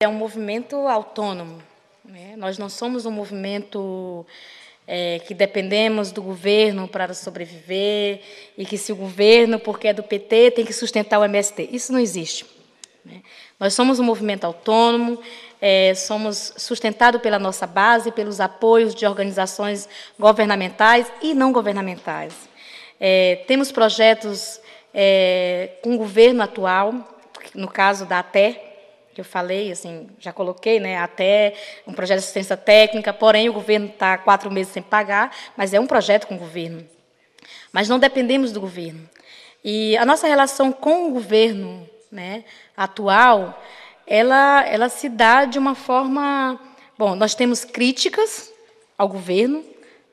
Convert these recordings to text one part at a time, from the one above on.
É um movimento autônomo. Né? Nós não somos um movimento é, que dependemos do governo para sobreviver e que se o governo, porque é do PT, tem que sustentar o MST. Isso não existe. Né? Nós somos um movimento autônomo, é, somos sustentados pela nossa base, pelos apoios de organizações governamentais e não governamentais. É, temos projetos é, com o governo atual, no caso da ATER, que eu falei, assim, já coloquei, né, até um projeto de assistência técnica, porém o governo está quatro meses sem pagar, mas é um projeto com o governo. Mas não dependemos do governo. E a nossa relação com o governo né, atual, ela, ela se dá de uma forma... Bom, nós temos críticas ao governo,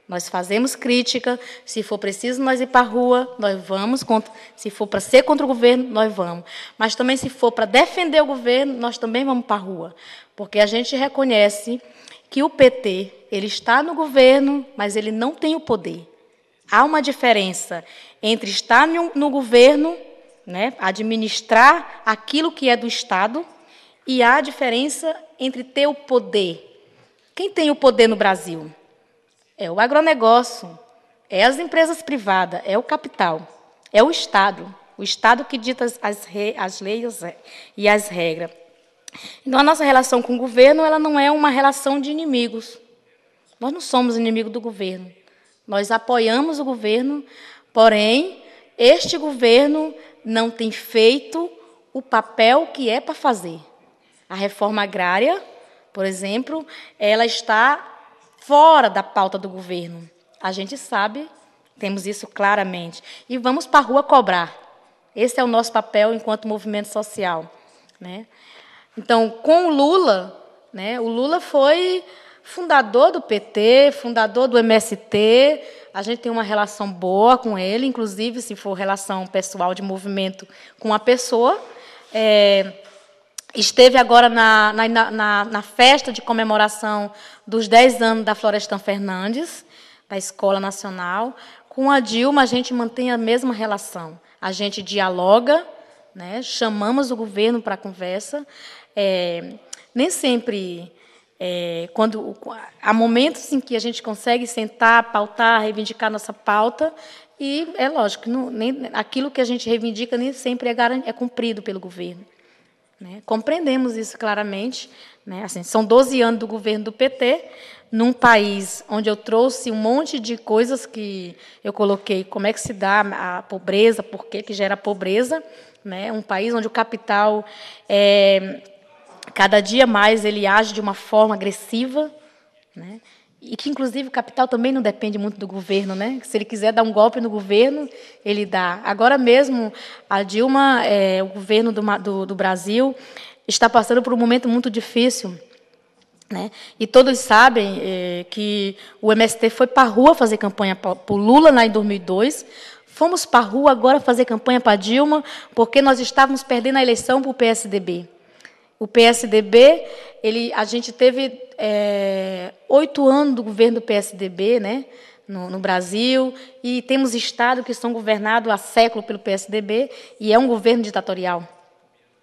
nós fazemos crítica, se for preciso nós ir para a rua, nós vamos, contra, se for para ser contra o governo, nós vamos. Mas também se for para defender o governo, nós também vamos para a rua, porque a gente reconhece que o PT, ele está no governo, mas ele não tem o poder. Há uma diferença entre estar no governo, né, administrar aquilo que é do Estado, e há a diferença entre ter o poder. Quem tem o poder no Brasil? É o agronegócio, é as empresas privadas, é o capital, é o Estado. O Estado que dita as, as leis é, e as regras. Então, a nossa relação com o governo ela não é uma relação de inimigos. Nós não somos inimigo do governo. Nós apoiamos o governo, porém, este governo não tem feito o papel que é para fazer. A reforma agrária, por exemplo, ela está fora da pauta do governo. A gente sabe, temos isso claramente. E vamos para a rua cobrar. Esse é o nosso papel enquanto movimento social. Né? Então, com o Lula, né, o Lula foi fundador do PT, fundador do MST. A gente tem uma relação boa com ele, inclusive se for relação pessoal de movimento com a pessoa. É, esteve agora na, na, na, na, festa de comemoração dos 10 anos da Florestan Fernandes, da Escola Nacional. Com a Dilma, a gente mantém a mesma relação. A gente dialoga, né, chamamos o governo para a conversa. É, nem sempre. É, quando há momentos em que a gente consegue sentar, pautar, reivindicar nossa pauta, e é lógico, não, nem, aquilo que a gente reivindica nem sempre é, é cumprido pelo governo. Né? Compreendemos isso claramente. Né? Assim, são 12 anos do governo do PT, num país onde eu trouxe um monte de coisas que eu coloquei, como é que se dá a pobreza, por que, que gera pobreza. Né? Um país onde o capital, é, cada dia mais, ele age de uma forma agressiva. Né? E que, inclusive, o capital também não depende muito do governo, né? Se ele quiser dar um golpe no governo, ele dá. Agora mesmo, a Dilma, é, o governo do, do, do Brasil, está passando por um momento muito difícil. Né? E todos sabem é, que o MST foi para a rua fazer campanha para o Lula lá em 2002, fomos para a rua agora fazer campanha para Dilma, porque nós estávamos perdendo a eleição para o PSDB. O PSDB, ele, a gente teve é, oito anos do governo do PSDB, né? No, no, Brasil, e temos estados que são governados há século pelo PSDB, e é um governo ditatorial,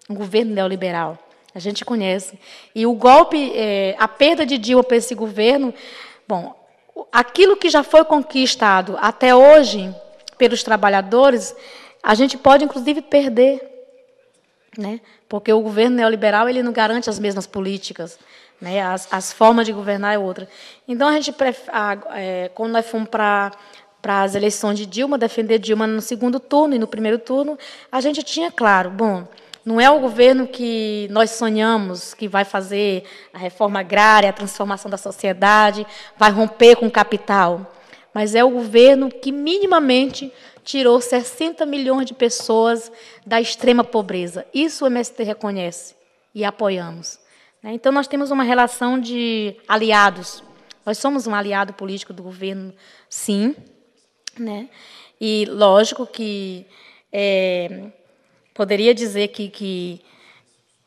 um governo neoliberal. A gente conhece. E o golpe, é, a perda de Dilma para esse governo, bom, aquilo que já foi conquistado até hoje pelos trabalhadores, a gente pode, inclusive, perder né? Porque o governo neoliberal ele não garante as mesmas políticas, né? As, as formas de governar é outra. Então a gente pref... é, quando nós fomos para para as eleições de Dilma, defender Dilma no segundo turno e no primeiro turno, a gente tinha claro, bom, não é o governo que nós sonhamos que vai fazer a reforma agrária, a transformação da sociedade, vai romper com o capital, mas é o governo que minimamente tirou 60 milhões de pessoas da extrema pobreza. Isso o MST reconhece e apoiamos. Né? Então, nós temos uma relação de aliados. Nós somos um aliado político do governo, sim. Né? E, lógico, que é, poderia dizer que. que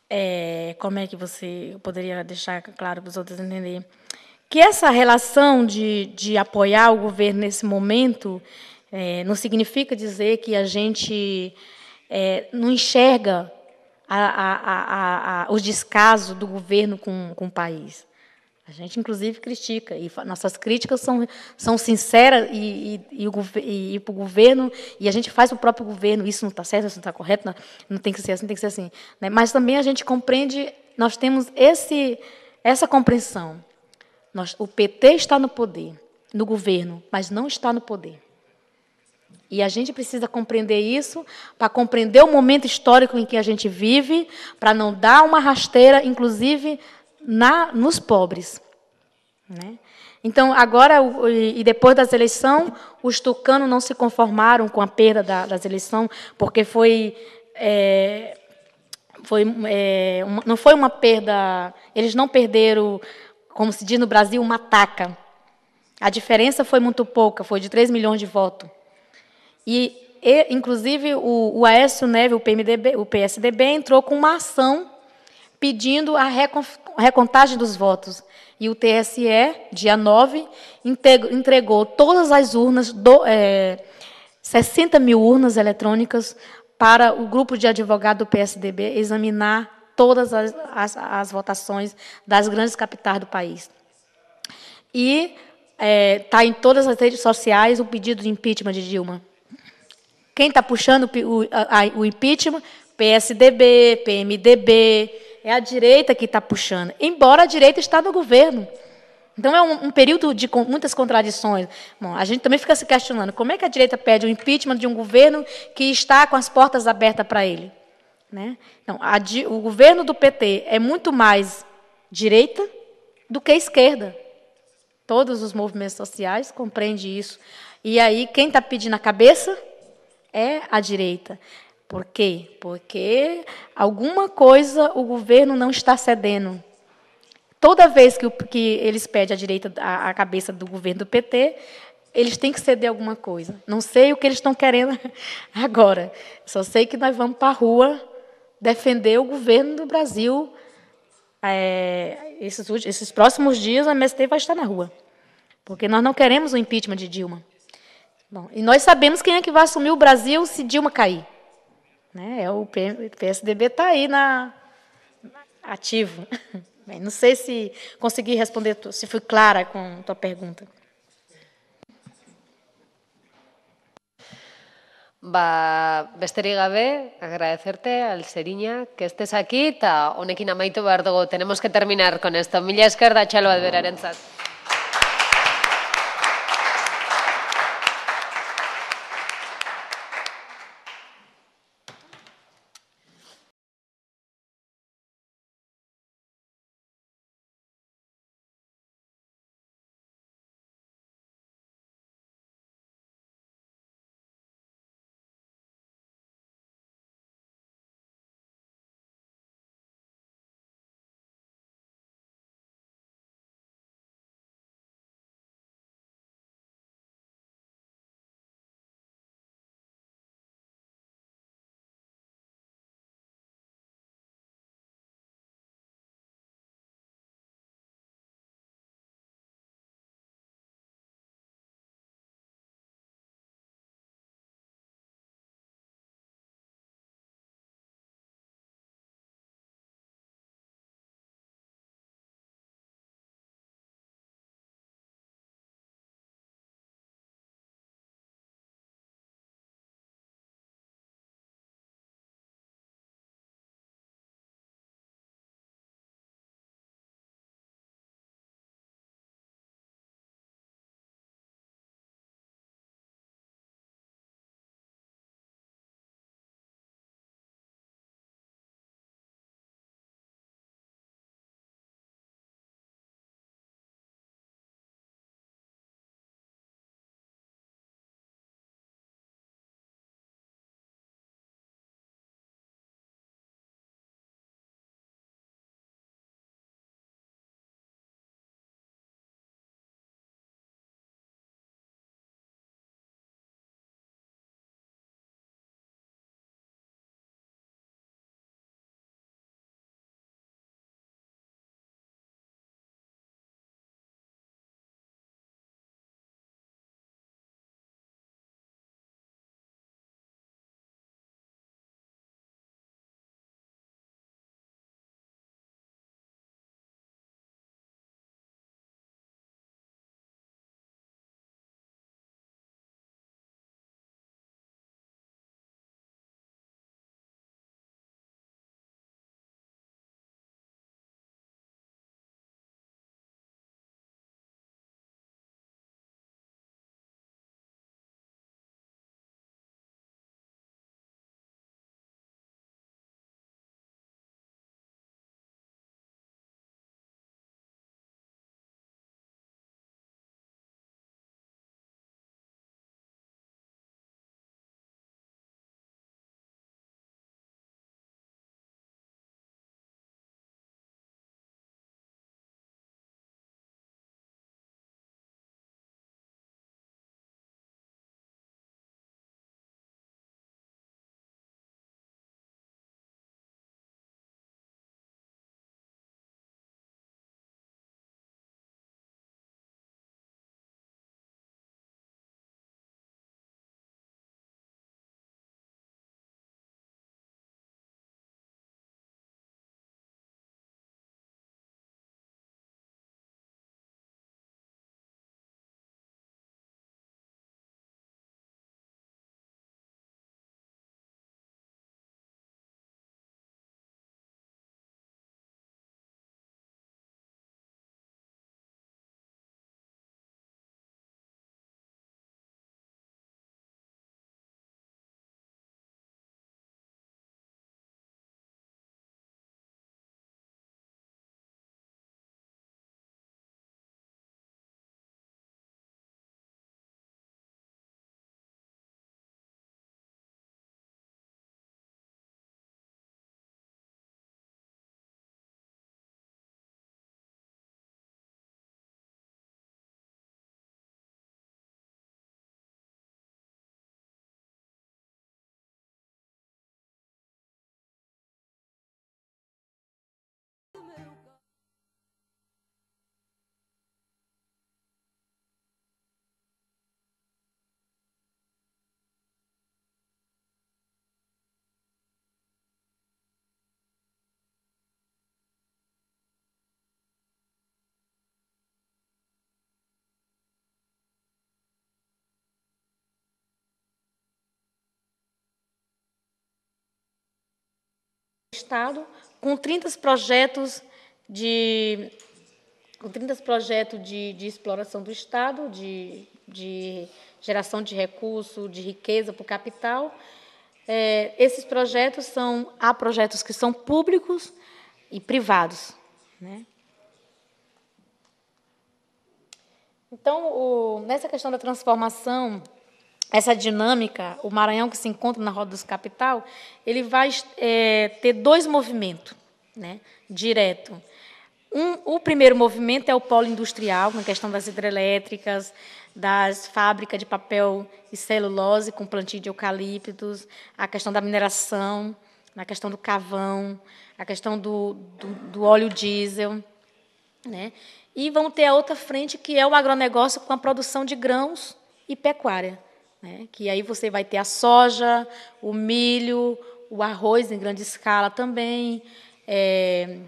é, como é que você. poderia deixar claro para os outros entenderem. Que essa relação de, de apoiar o governo nesse momento é, não significa dizer que a gente é, não enxerga a, a, a, os descasos do governo com, com o país. A gente, inclusive, critica, e nossas críticas são, são sinceras e, e, e, e para o governo, e a gente faz o próprio governo, isso não está certo, isso não está correto, não, não, tem que ser assim, tem que ser assim. Né? Mas também a gente compreende, nós temos esse, essa compreensão. Nós, o PT está no poder, no governo, mas não está no poder. E a gente precisa compreender isso para compreender o momento histórico em que a gente vive, para não dar uma rasteira, inclusive na, nos pobres. Né? Então, agora, e depois das eleições, os tucanos não se conformaram com a perda da, das eleições, porque foi. É, foi é, uma, não foi uma perda. Eles não perderam, como se diz no Brasil, uma taca. A diferença foi muito pouca, foi de 3 milhões de votos. E, e inclusive, o, o Aécio Neve, o, PMDB, o PSDB, entrou com uma ação pedindo a recontagem dos votos. E o TSE, dia 9, entregou todas as urnas, do, é, 60 mil urnas eletrônicas, para o grupo de advogado do PSDB examinar todas as, as, as votações das grandes capitais do país. E está é, tá em todas as redes sociais o pedido de impeachment de Dilma. Quem está puxando o, a, o impeachment? PSDB, PMDB, é a direita que está puxando, embora a direita está no governo. Então é um, um período de com, muitas contradições. Bom, a gente também fica se questionando como é que a direita pede o impeachment de um governo que está com as portas abertas para ele. Né? Então, a, o governo do PT é muito mais direita do que esquerda. Todos os movimentos sociais compreendem isso. E aí, quem está pedindo a cabeça é a direita. Por quê? Porque alguma coisa o governo não está cedendo. Toda vez que, que eles pedem à direita a, cabeça do governo do PT, eles têm que ceder alguma coisa. Não sei o que eles estão querendo agora. Só sei que nós vamos para a rua defender o governo do Brasil. É, esses, esses próximos dias, a MST vai estar na rua. Porque nós não queremos o impeachment de Dilma. Bom, e nós sabemos quem é que vai assumir o Brasil se Dilma cair. Né? É o PSDB está aí na, ativo. Bem, não sei se consegui responder, se fui clara com a tua pergunta. Ba, besterik gabe, agradecerte, seriña que estés aquí, eta honekin amaitu behar dugu. Tenemos que terminar con esto. Mila esker da txalo bat Estado com 30 projetos de com 30 projetos de, de exploração do Estado, de, de geração de recurso, de riqueza para o capital. É, esses projetos são há projetos que são públicos e privados, né? Então, o, nessa questão da transformação essa dinâmica, o Maranhão que se encontra na Roda dos Capital, ele vai é, ter dois movimentos né, direto. Um, o primeiro movimento é o polo industrial, na questão das hidrelétricas, das fábricas de papel e celulose com plantio de eucaliptos, a questão da mineração, na questão do cavão, a questão do, do, do óleo diesel. Né? E vamos ter a outra frente, que é o agronegócio com a produção de grãos e pecuária. Né? Que aí você vai ter a soja, o milho, o arroz em grande escala também, é,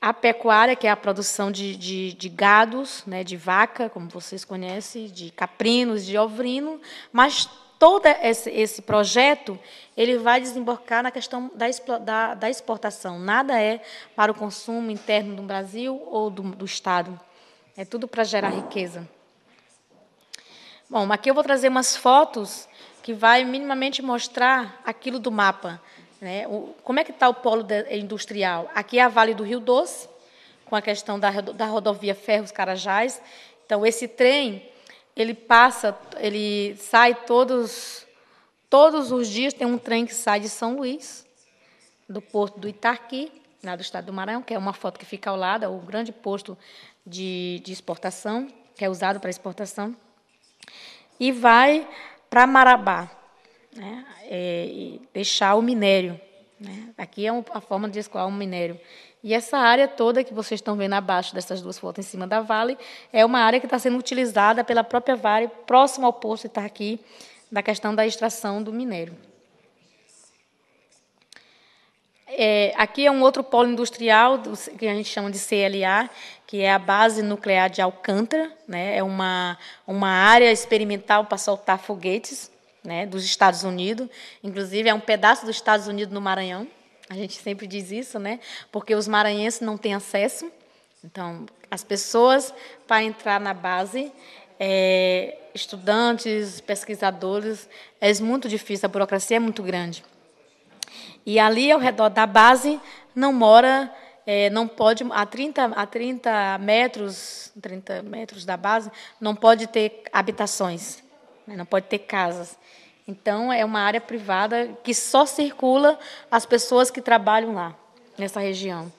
a pecuária, que é a produção de, de, de, gados, né, de vaca, como vocês conhecem, de caprinos, de ovrino, mas todo esse, esse projeto ele vai desembocar na questão da, da, da, exportação. Nada é para o consumo interno do Brasil ou do, do Estado. É tudo para gerar riqueza. Bom, aqui eu vou trazer umas fotos que vai minimamente mostrar aquilo do mapa. Né? O, como é que está o polo de, eh, industrial? Aqui é a Vale do Rio Doce, com a questão da, da rodovia Ferros Carajás. Então, esse trem, ele passa, ele sai todos, todos os dias, tem um trem que sai de São Luís, do porto do Itaqui, lá do estado do Maranhão, que é uma foto que fica ao lado, é o grande posto de, de exportação, que é usado para exportação e vai para Marabá, né, é, e deixar o minério. Né. Aqui é uma forma de escoar um minério. E essa área toda que vocês estão vendo abaixo dessas duas fotos em cima da Vale é uma área que está sendo utilizada pela própria Vale, próximo ao posto está aqui da questão da extração do minério. É, aqui é um outro polo industrial do, que a gente chama de CLA, que é a base nuclear de Alcântara, né? É uma uma área experimental para soltar foguetes, né? Dos Estados Unidos, inclusive é um pedaço dos Estados Unidos no Maranhão. A gente sempre diz isso, né? Porque os maranhenses não têm acesso. Então, as pessoas para entrar na base é, estudantes, pesquisadores, é muito difícil, a burocracia é muito grande. E ali ao redor da base não mora, é, não pode, a 30, a 30 metros, 30 metros da base, não pode ter habitações, né, não pode ter casas. Então, é uma área privada que só circula as pessoas que trabalham lá, nessa região.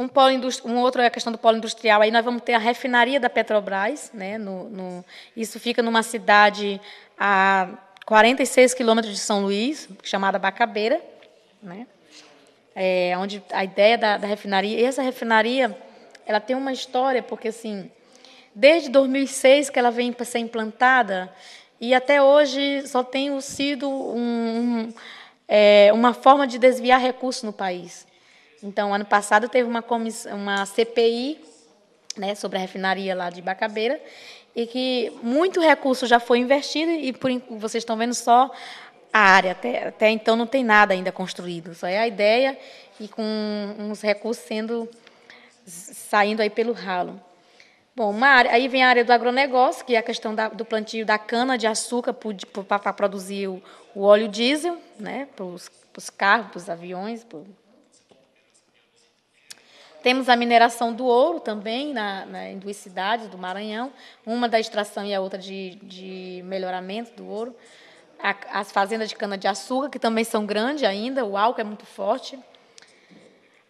Um, um outro é a questão do polo industrial. Aí nós vamos ter a refinaria da Petrobras. Né, no, no, isso fica numa cidade a 46 quilômetros de São Luís, chamada Bacabeira. Né, é, onde a ideia da, da refinaria... E essa refinaria ela tem uma história, porque assim, desde 2006 que ela vem para ser implantada e até hoje só tem sido um, um, é, uma forma de desviar recursos no país. Então, ano passado teve uma, comissão, uma CPI né, sobre a refinaria lá de Bacabeira e que muito recurso já foi investido e por, vocês estão vendo só a área. Até, até então não tem nada ainda construído, só é a ideia e com uns recursos sendo saindo aí pelo ralo. Bom, área, aí vem a área do agronegócio, que é a questão da, do plantio da cana-de-açúcar para produzir o, o, óleo diesel, né, para os carros, para os aviões, para temos a mineração do ouro também na, na, em duas cidades do Maranhão, uma da extração e a outra de, de melhoramento do ouro. A, as fazendas de cana-de-açúcar, que também são grandes ainda, o álcool é muito forte.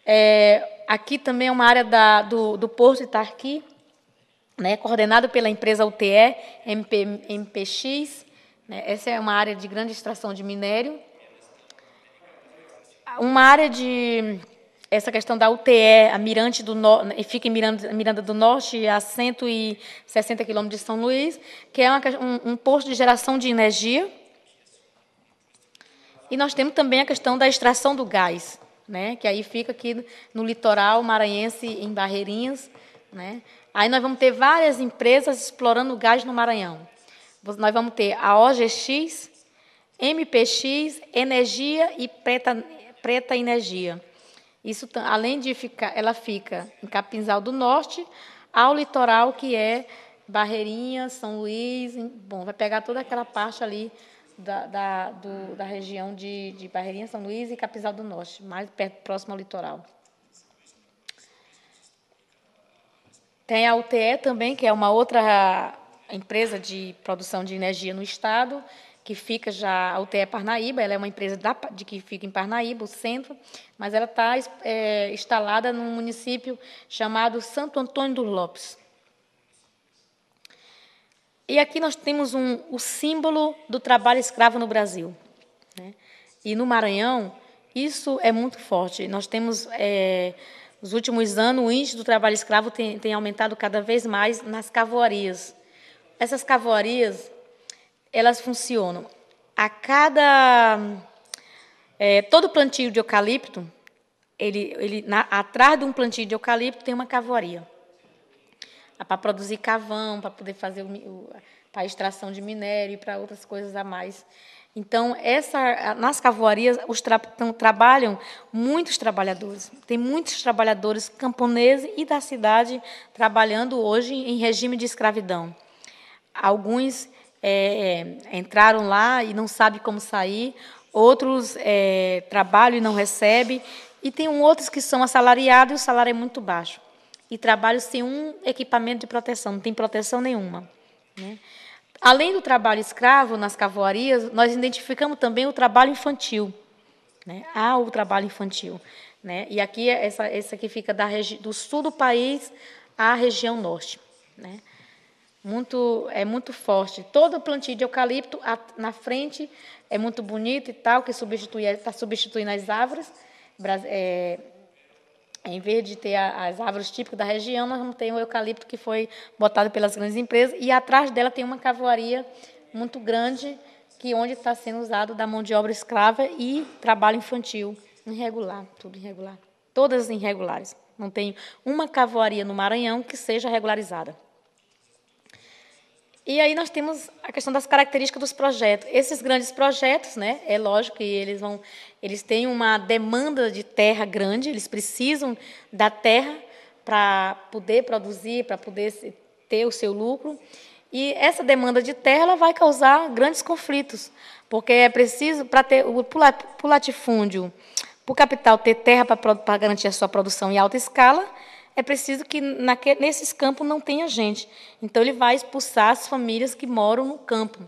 É, aqui também é uma área da, do, do Porto de Tarqui, né, coordenado pela empresa UTE, MP, MPX. Né, essa é uma área de grande extração de minério. Uma área de essa questão da UTE, a Mirante do Norte, fica em Miranda, Miranda, do Norte, a 160 quilômetros de São Luís, que é uma, um, um posto de geração de energia. E nós temos também a questão da extração do gás, né, que aí fica aqui no litoral maranhense, em Barreirinhas. Né. Aí nós vamos ter várias empresas explorando gás no Maranhão. Nós vamos ter a OGX, MPX, Energia e Preta, Preta Energia. Isso, além de ficar, ela fica em Capinzal do Norte, ao litoral que é Barreirinha, São Luís, bom, vai pegar toda aquela parte ali da, da, do, da região de, de Barreirinha, São Luís e Capinzal do Norte, mais perto, próximo ao litoral. Tem a UTE também, que é uma outra empresa de produção de energia no estado, que fica já, a UTE é Parnaíba, ela é uma empresa da, de que fica em Parnaíba, o centro, mas ela está é, instalada num município chamado Santo Antônio do Lopes. E aqui nós temos um, o símbolo do trabalho escravo no Brasil. Né? E no Maranhão, isso é muito forte. Nós temos, é, nos últimos anos, o índice do trabalho escravo tem, tem aumentado cada vez mais nas cavoarias. Essas cavoarias elas funcionam. A cada é, todo plantio de eucalipto, ele, ele na, atrás de um plantio de eucalipto tem uma cavoaria para produzir cavão, para poder fazer para extração de minério e para outras coisas a mais. Então, essa, nas cavoarias, os tra trabalham muitos trabalhadores. Tem muitos trabalhadores camponeses e da cidade trabalhando hoje em regime de escravidão. Alguns é, entraram lá e não sabe como sair, outros é, trabalham e não recebem, e tem outros que são assalariados e o salário é muito baixo. E trabalham sem um equipamento de proteção, não tem proteção nenhuma. Né? Além do trabalho escravo nas cavoarias, nós identificamos também o trabalho infantil. Né? Há o trabalho infantil. Né? E aqui, é essa, essa aqui fica da do sul do país à região norte. Né? muito é muito forte. Todo plantio de eucalipto a, na frente é muito bonito e tal, que substitui está substituindo as árvores. É, em vez de ter a, as árvores típicas da região, nós vamos ter o eucalipto que foi botado pelas grandes empresas e atrás dela tem uma cavoaria muito grande que onde está sendo usado da mão de obra escrava e trabalho infantil irregular, tudo irregular, todas irregulares. Não tem uma cavoaria no Maranhão que seja regularizada. E aí nós temos a questão das características dos projetos. Esses grandes projetos, né, é lógico que eles vão, eles têm uma demanda de terra grande, eles precisam da terra para poder produzir, para poder ter o seu lucro. E essa demanda de terra ela vai causar grandes conflitos, porque é preciso para ter o latifúndio, para o capital ter terra para garantir a sua produção em alta escala, é preciso que naquele, nesses campos não tenha gente. Então, ele vai expulsar as famílias que moram no campo.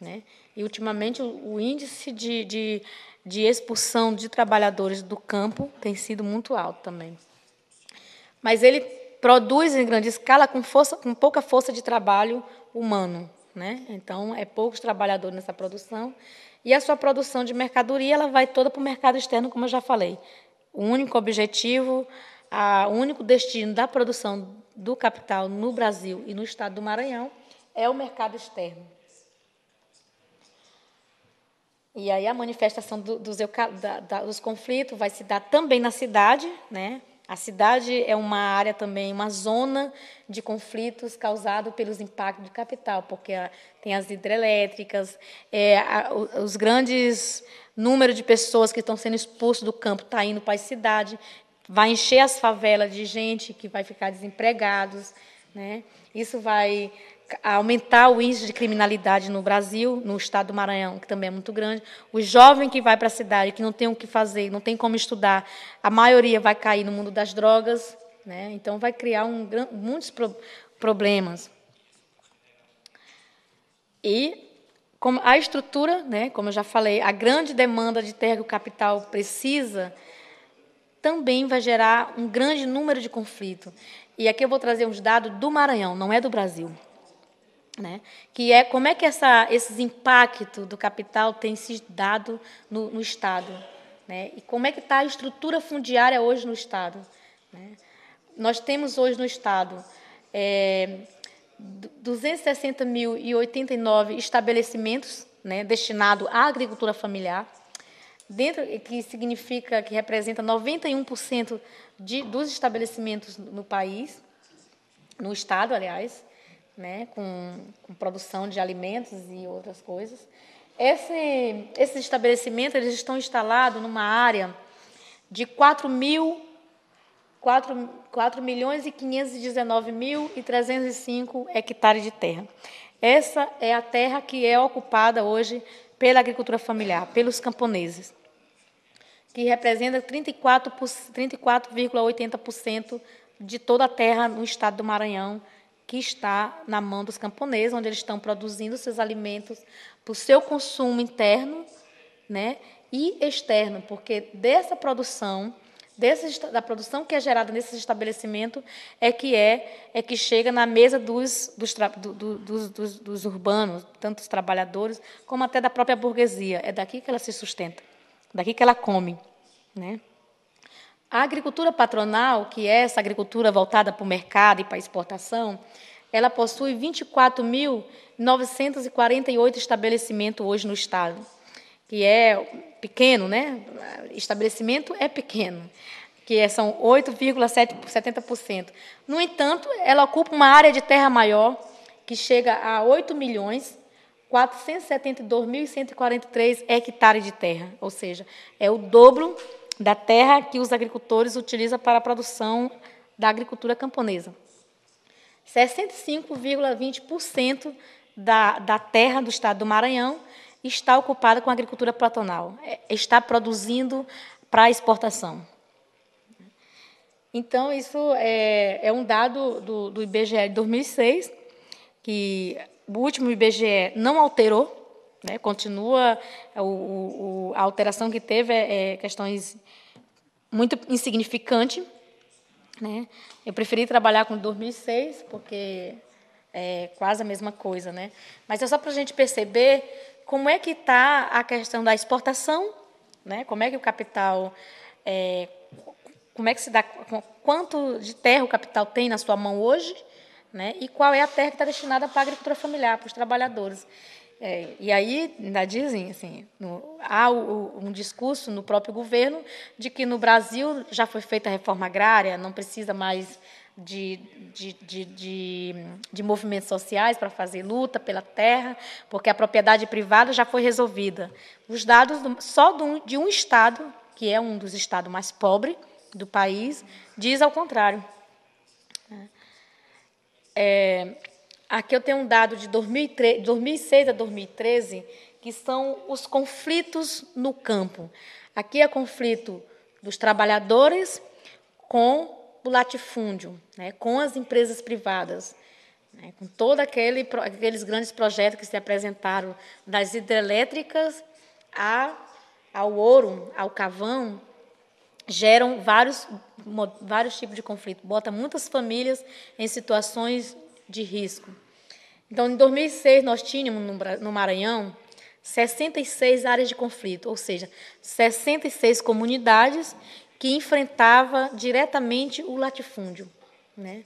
Né? E, ultimamente, o, o índice de, de, de expulsão de trabalhadores do campo tem sido muito alto também. Mas ele produz em grande escala com, força, com pouca força de trabalho humano. Né? Então, é poucos trabalhadores nessa produção. E a sua produção de mercadoria ela vai toda para o mercado externo, como eu já falei. O único objetivo o único destino da produção do capital no Brasil e no estado do Maranhão é o mercado externo. E aí a manifestação do, dos, da, da, dos conflitos vai se dar também na cidade, né? A cidade é uma área também, uma zona de conflitos causado pelos impactos do capital, porque ah, tem as hidrelétricas, é, a, os grandes número de pessoas que estão sendo expulsas do campo está indo para a cidade vai encher as favelas de gente que vai ficar desempregados, né? Isso vai aumentar o índice de criminalidade no Brasil, no estado do Maranhão, que também é muito grande. O jovem que vai para a cidade, que não tem o que fazer, não tem como estudar, a maioria vai cair no mundo das drogas, né? Então vai criar um, muitos pro, problemas. E como a estrutura, né, como eu já falei, a grande demanda de terra que o capital precisa, também vai gerar um grande número de conflito. E aqui eu vou trazer uns dados do Maranhão, não é do Brasil. Né? Que é como é que essa, esses impactos do capital têm se dado no, no Estado. Né? E como é que está a estrutura fundiária hoje no Estado. Né? Nós temos hoje no Estado é, 260.089 estabelecimentos né, destinados à agricultura familiar dentro que significa que representa 91% de, dos estabelecimentos no país, no estado, aliás, né, com, com produção de alimentos e outras coisas. Esse, esses estabelecimentos eles estão instalados numa área de 4 mil 4, 4 milhões e 519 mil e 305 hectares de terra. Essa é a terra que é ocupada hoje pela agricultura familiar, pelos camponeses que representa 34,80% de toda a terra no estado do Maranhão, que está na mão dos camponeses, onde eles estão produzindo seus alimentos para o seu consumo interno né, e externo, porque dessa produção, desse, da produção que é gerada nesses estabelecimentos, é que é, é que chega na mesa dos, dos, do, dos, dos urbanos, tanto dos trabalhadores, como até da própria burguesia. É daqui que ela se sustenta daqui que ela come. Né? A agricultura patronal, que é essa agricultura voltada para o mercado e para a exportação, ela possui 24.948 estabelecimentos hoje no Estado, que é pequeno, né? Estabelecimento é pequeno, que é, são 8,70%. No entanto, ela ocupa uma área de terra maior, que chega a 8 milhões 472.143 hectares de terra, ou seja, é o dobro da terra que os agricultores utilizam para a produção da agricultura camponesa. 65,20% da, da terra do estado do Maranhão está ocupada com a agricultura platonal, é, está produzindo para exportação. Então, isso é, é um dado do, do IBGE de 2006, que o último IBGE não alterou, né, continua é, o, o, a alteração que teve é, é questões muito insignificante. Né? Eu preferi trabalhar com 2006 porque é quase a mesma coisa, né? Mas é só para a gente perceber como é que está a questão da exportação, né? Como é que o capital, é, como é que se dá, quanto de terra o capital tem na sua mão hoje? né? E qual é a terra que está destinada para a agricultura familiar, para os trabalhadores? É, e aí, ainda dizem, assim, no, há o, um discurso no próprio governo de que no Brasil já foi feita a reforma agrária, não precisa mais de, de, de, de, de movimentos sociais para fazer luta pela terra, porque a propriedade privada já foi resolvida. Os dados do, só do, de um estado, que é um dos estados mais pobres do país, diz ao contrário. É, aqui eu tenho um dado de 2003, 2006 a 2013, que são os conflitos no campo. Aqui é conflito dos trabalhadores com o latifúndio, né, com as empresas privadas, né, com todos aquele, aqueles grandes projetos que se apresentaram, das hidrelétricas a, ao ouro, ao cavão, geram vários, vários tipos de conflito, bota muitas famílias em situações de risco. Então, em 2006, nós tínhamos no Maranhão 66 áreas de conflito, ou seja, 66 comunidades que enfrentava diretamente o latifúndio, né?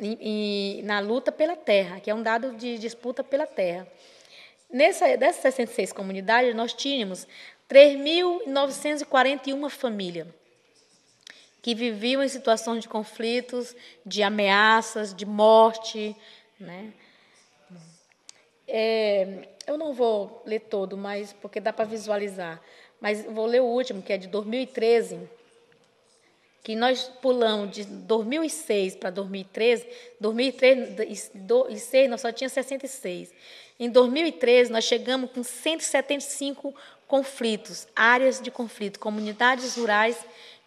E, e, na luta pela terra, que é um dado de disputa pela terra. Nessa, dessas 66 comunidades, nós tínhamos 3.941 famílias que viviam em situações de conflitos, de ameaças, de morte. Né? É, eu não vou ler todo, mas porque dá para visualizar. Mas vou ler o último, que é de 2013, que nós pulamos de 2006 para 2013. 2003 2006 nós só tinha 66. Em 2013 nós chegamos com 175 conflitos, áreas de conflito, comunidades rurais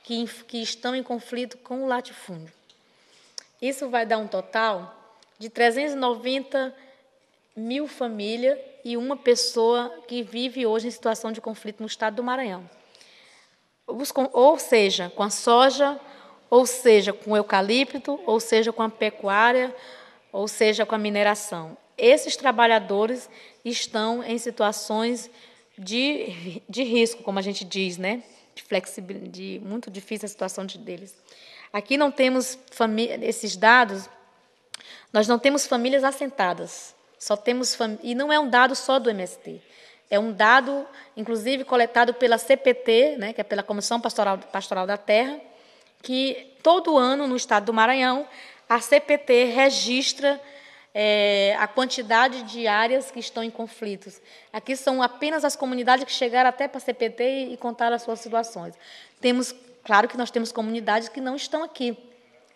que, que estão em conflito com o latifúndio. Isso vai dar um total de 390 mil famílias e uma pessoa que vive hoje em situação de conflito no estado do Maranhão. Ou seja, com a soja, ou seja, com o eucalipto, ou seja, com a pecuária, ou seja, com a mineração. Esses trabalhadores estão em situações de, de risco, como a gente diz, né? De flexibilidade, muito difícil a situação de, deles. Aqui não temos esses dados, nós não temos famílias assentadas, só temos e não é um dado só do MST. É um dado, inclusive, coletado pela CPT, né, que é pela Comissão Pastoral, Pastoral da Terra, que todo ano no estado do Maranhão a CPT registra é, a quantidade de áreas que estão em conflitos. Aqui são apenas as comunidades que chegaram até para a CPT e, e contaram as suas situações. Temos, claro que nós temos comunidades que não estão aqui,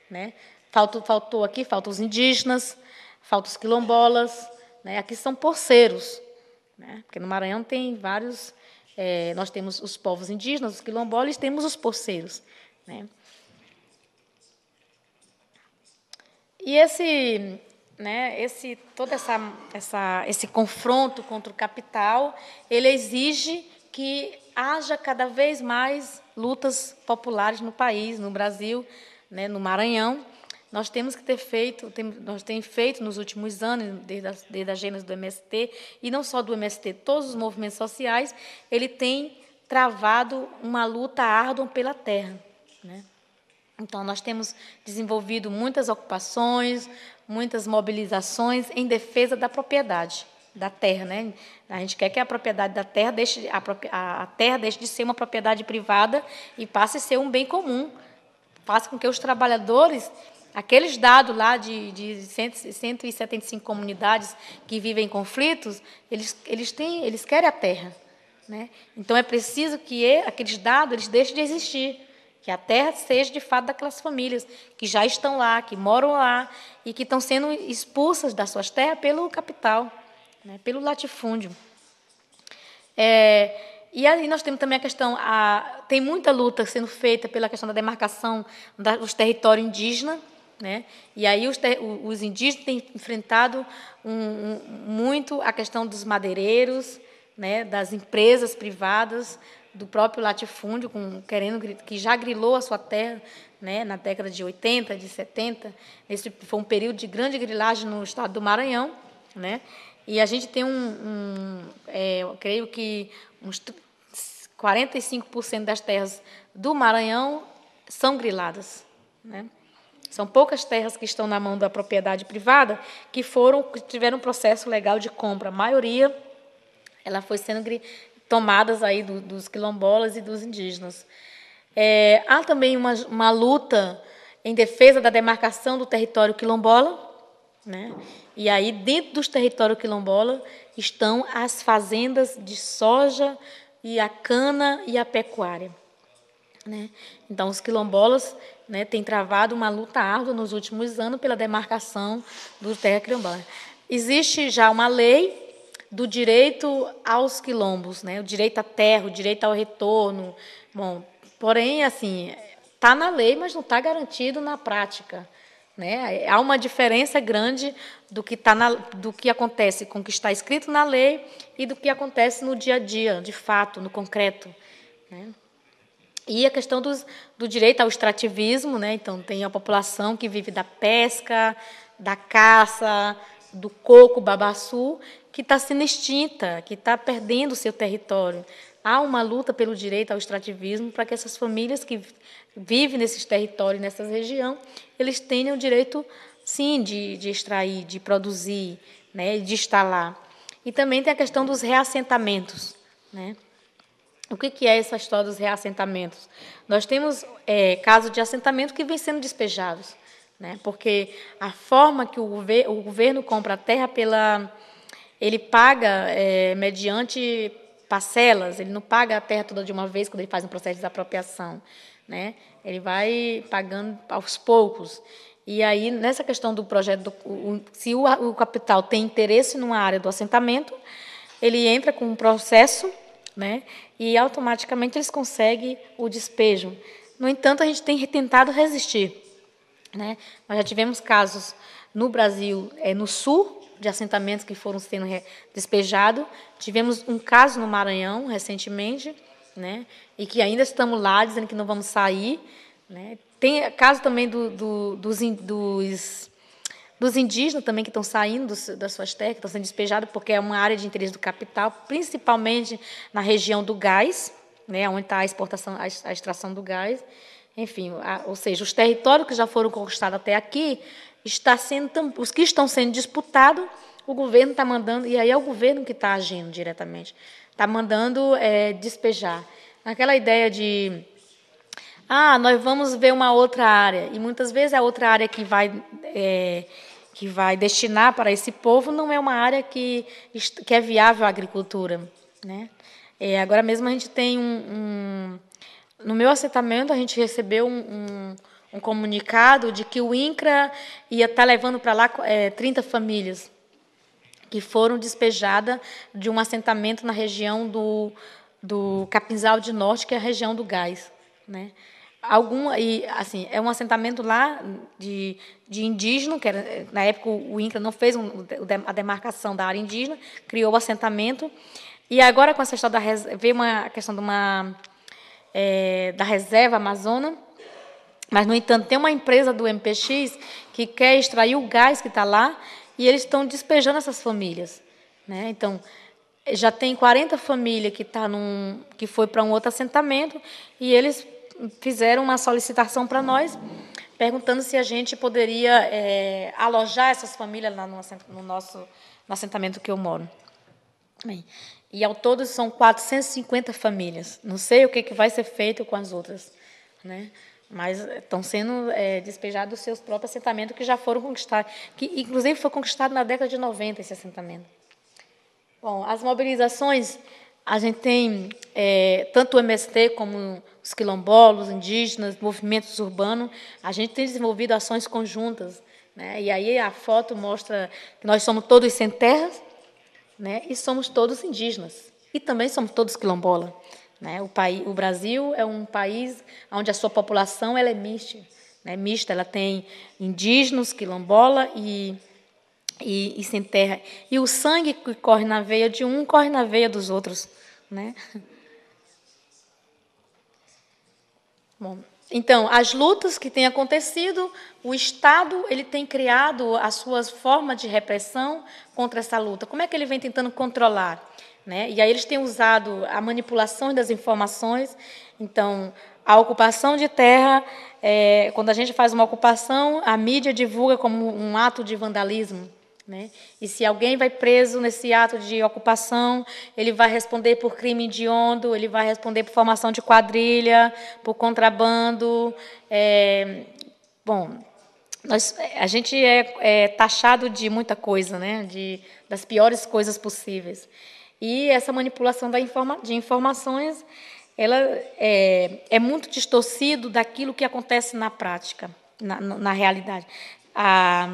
né? Faltou, faltou aqui, faltam os indígenas, faltam os quilombolas, né? Aqui são porceiros, né? Porque no Maranhão tem vários, é, nós temos os povos indígenas, os quilombolas, temos os porceiros, né? E esse né, esse todo essa, essa, esse confronto contra o capital, ele exige que haja cada vez mais lutas populares no país, no Brasil, né, no Maranhão. Nós temos que ter feito, tem, nós temos feito nos últimos anos, desde a, desde a gênese do MST, e não só do MST, todos os movimentos sociais, ele tem travado uma luta árdua pela terra. Né? Então, nós temos desenvolvido muitas ocupações, muitas mobilizações em defesa da propriedade da terra, né? A gente quer que a propriedade da terra deixe a, a terra deixe de ser uma propriedade privada e passe a ser um bem comum, faça com que os trabalhadores Aqueles dados lá de, de 175 comunidades que vivem em conflitos, eles, eles, têm, eles querem a terra. Né? Então, é preciso que aqueles dados eles deixem de existir que a terra seja de fato daquelas famílias que já estão lá, que moram lá e que estão sendo expulsas das suas terras pelo capital, né, pelo latifúndio. É, e aí nós temos também a questão, a, tem muita luta sendo feita pela questão da demarcação dos territórios indígenas, né? E aí os, ter, os indígenas têm enfrentado um, um, muito a questão dos madeireiros, né? das empresas privadas, do próprio latifúndio, com, querendo que já grilou a sua terra, né, na década de 80, de 70. Esse foi um período de grande grilagem no estado do Maranhão, né? E a gente tem um, um é, eu creio que uns 45% das terras do Maranhão são griladas, né? São poucas terras que estão na mão da propriedade privada que foram que tiveram um processo legal de compra. A maioria ela foi sendo tomadas aí do, dos quilombolas e dos indígenas. É, há também uma, uma luta em defesa da demarcação do território quilombola, né? E aí, dentro dos territórios quilombola, estão as fazendas de soja e a cana e a pecuária. Né? Então, os quilombolas né, têm travado uma luta árdua nos últimos anos pela demarcação do terra quilombola. Existe já uma lei do direito aos quilombos, né? O direito à terra, o direito ao retorno. Bom, porém, assim, está na lei, mas não está garantido na prática. Né? Há uma diferença grande do que, tá na, do que acontece com o que está escrito na lei e do que acontece no dia a dia, de fato, no concreto. Né? E a questão dos, do direito ao extrativismo, né? então tem a população que vive da pesca, da caça, do coco, babaçu, que está sendo extinta, que está perdendo o seu território. Há uma luta pelo direito ao extrativismo para que essas famílias que vivem nesses territórios, nessas regiões, eles tenham o direito, sim, de, de extrair, de produzir, né, de instalar. E também tem a questão dos reassentamentos. Né? O que, que é essa história dos reassentamentos? Nós temos é, casos de assentamento que vêm sendo despejados, né? porque a forma que o, gover o governo compra a terra pela ele paga é, mediante parcelas, ele não paga a terra toda de uma vez quando ele faz um processo de desapropriação. Né? Ele vai pagando aos poucos. E aí, nessa questão do projeto, do, o, se o, o, capital tem interesse numa área do assentamento, ele entra com um processo né? e automaticamente eles conseguem o despejo. No entanto, a gente tem tentado resistir. Né? Nós já tivemos casos no Brasil, é, no Sul, de assentamentos que foram sendo despejados. Tivemos um caso no Maranhão recentemente, né, e que ainda estamos lá dizendo que não vamos sair. Né. Tem caso também do, do, dos, dos, dos, indígenas também que estão saindo dos, das suas terras, que estão sendo despejados, porque é uma área de interesse do capital, principalmente na região do gás, né, onde está a exportação, a, a extração do gás enfim, ou seja, os territórios que já foram conquistados até aqui está sendo, os que estão sendo disputados, o governo está mandando, e aí é o governo que está agindo diretamente, está mandando é, despejar. Aquela ideia de ah, nós vamos ver uma outra área. E muitas vezes a outra área que vai, é, que vai destinar para esse povo não é uma área que, que é viável à agricultura. Né? É, agora mesmo a gente tem um, um No meu assentamento, a gente recebeu um, um um comunicado de que o INCRA ia estar tá levando para lá é, 30 famílias que foram despejadas de um assentamento na região do, do Capinzal de Norte, que é a região do gás. Né? Algum, e, assim, é um assentamento lá de, de indígena, que era, na época o INCRA não fez um, a demarcação da área indígena, criou o assentamento. E agora, com essa história da veio uma, a questão de uma, é, da reserva Amazônia mas, no entanto, tem uma empresa do MPX que quer extrair o gás que está lá e eles estão despejando essas famílias. Né? Então, já tem 40 famílias que, tá num, que foi para um outro assentamento e eles fizeram uma solicitação para nós perguntando se a gente poderia é, alojar essas famílias lá no, no nosso no assentamento que eu moro. Bem, e ao todo são 450 famílias. Não sei o que, que vai ser feito com as outras. Né? mas estão sendo é, despejados os seus próprios assentamentos que já foram conquistados, que inclusive foi conquistado na década de 90 esse assentamento. Bom, as mobilizações, a gente tem é, tanto o MST como os quilombolos, indígenas, movimentos urbanos, a gente tem desenvolvido ações conjuntas. Né? E aí a foto mostra que nós somos todos sem terras né? e somos todos indígenas. E também somos todos quilombola. Né? O, país, o Brasil é um país onde a sua população ela é mista. Né? Mista, ela tem indígenas, quilombola e, e, e sem terra. E o sangue que corre na veia de um corre na veia dos outros. Né? Bom, então, as lutas que têm acontecido, o Estado ele tem criado as suas formas de repressão contra essa luta. Como é que ele vem tentando controlar? Né? E aí eles têm usado a manipulação das informações. Então, a ocupação de terra, é, quando a gente faz uma ocupação, a mídia divulga como um ato de vandalismo. Né? E se alguém vai preso nesse ato de ocupação, ele vai responder por crime hediondo, ele vai responder por formação de quadrilha, por contrabando. É, bom, nós, a gente é, é, taxado de muita coisa, né? de, das piores coisas possíveis. E essa manipulação da informa de informações ela é, é muito distorcido daquilo que acontece na prática, na, na realidade. A,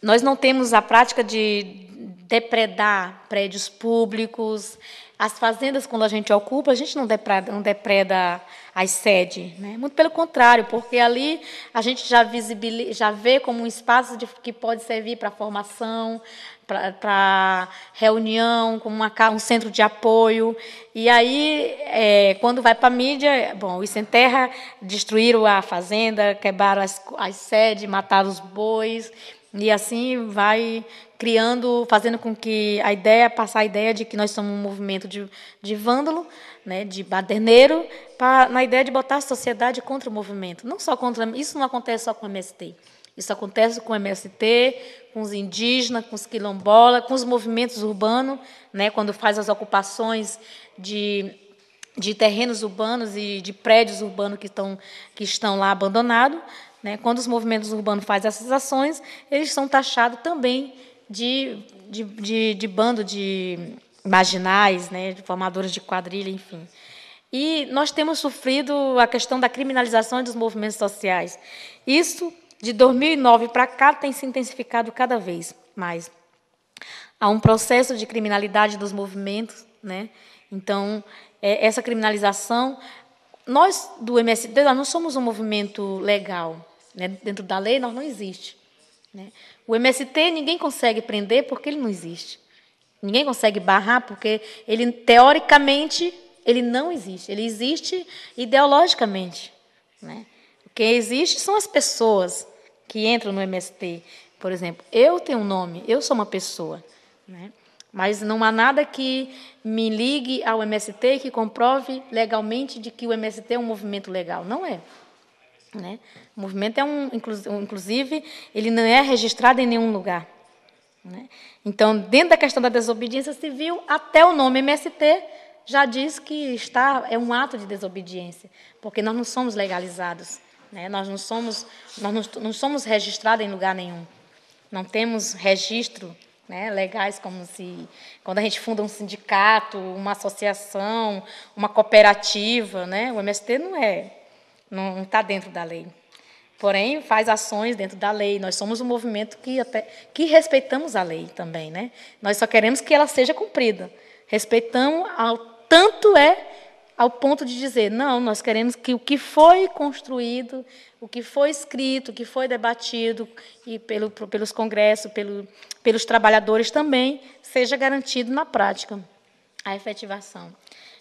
nós não temos a prática de depredar prédios públicos. As fazendas, quando a gente ocupa, a gente não depreda, não depreda as sedes. Né? Muito pelo contrário, porque ali a gente já, já vê como um espaço de, que pode servir para formação, para reunião, como uma, um centro de apoio. E aí, é, quando vai para a mídia, bom, isso sem terra destruíram a fazenda, quebraram as, as sedes, mataram os bois, e assim vai criando, fazendo com que a ideia, passar a ideia de que nós somos um movimento de, de vândalo, né, de baderneiro, pra, na ideia de botar a sociedade contra o movimento. Não só contra, isso não acontece só com o MST. Isso acontece com o MST, com os indígenas, com os quilombolas, com os movimentos urbanos, né, quando faz as ocupações de, de terrenos urbanos e de prédios urbanos que estão, que estão lá abandonados. Né, quando os movimentos urbanos fazem essas ações, eles são taxados também de, de, de, de bando de marginais, né, de formadores de quadrilha, enfim. E nós temos sofrido a questão da criminalização dos movimentos sociais. Isso de 2009 para cá tem se intensificado cada vez mais. Há um processo de criminalidade dos movimentos, né? Então, é, essa criminalização, nós do MST, nós não somos um movimento legal, né? Dentro da lei nós não existe, né? O MST ninguém consegue prender porque ele não existe. Ninguém consegue barrar porque ele teoricamente ele não existe. Ele existe ideologicamente, né? O que existe são as pessoas, que entram no MST, por exemplo. Eu tenho um nome, eu sou uma pessoa, né? Mas não há nada que me ligue ao MST que comprove legalmente de que o MST é um movimento legal. Não é. Né? O movimento é um, inclusive, ele não é registrado em nenhum lugar. Né? Então, dentro da questão da desobediência civil, até o nome MST já diz que está é um ato de desobediência, porque nós não somos legalizados. Né? Nós não somos, nós não, somos registrados em lugar nenhum. Não temos registro né, legais, como se quando a gente funda um sindicato, uma associação, uma cooperativa, né, o MST não é, não está dentro da lei. Porém, faz ações dentro da lei. Nós somos um movimento que, até, que respeitamos a lei também. Né? Nós só queremos que ela seja cumprida. Respeitamos ao tanto é ao ponto de dizer, não, nós queremos que o que foi construído, o que foi escrito, o que foi debatido e pelo, pelos congressos, pelo, pelos trabalhadores também, seja garantido na prática a efetivação.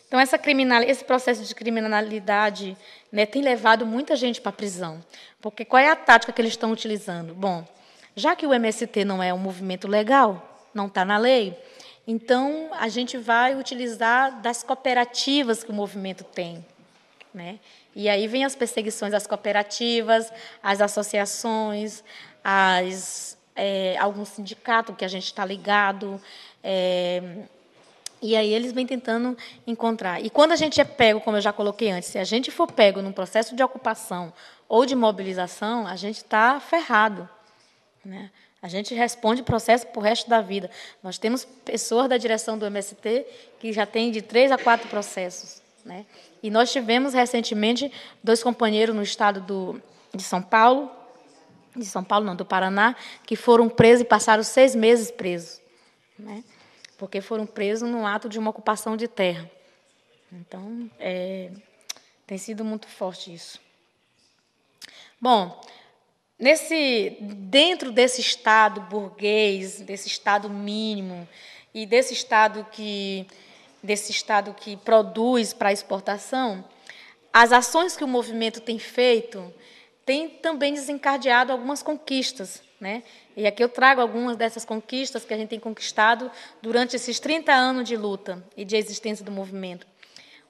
Então, essa criminal, esse processo de criminalidade né, tem levado muita gente para a prisão. Porque qual é a tática que eles estão utilizando? Bom, já que o MST não é um movimento legal, não está na lei, então, a gente vai utilizar das cooperativas que o movimento tem. Né? E aí vem as perseguições às cooperativas, às associações, às, é, algum sindicato que a gente está ligado. É, e aí eles vêm tentando encontrar. E quando a gente é pego, como eu já coloquei antes, se a gente for pego num processo de ocupação ou de mobilização, a gente está ferrado. Né? A gente responde processo para o resto da vida. Nós temos pessoas da direção do MST que já têm de três a quatro processos. Né? E nós tivemos recentemente dois companheiros no estado do, de São Paulo, de São Paulo, não, do Paraná, que foram presos e passaram seis meses presos, né? porque foram presos no ato de uma ocupação de terra. Então, é, tem sido muito forte isso. Bom, nesse dentro desse estado burguês, desse estado mínimo e desse estado que desse estado que produz para exportação, as ações que o movimento tem feito têm também desencadeado algumas conquistas, né? E aqui eu trago algumas dessas conquistas que a gente tem conquistado durante esses 30 anos de luta e de existência do movimento.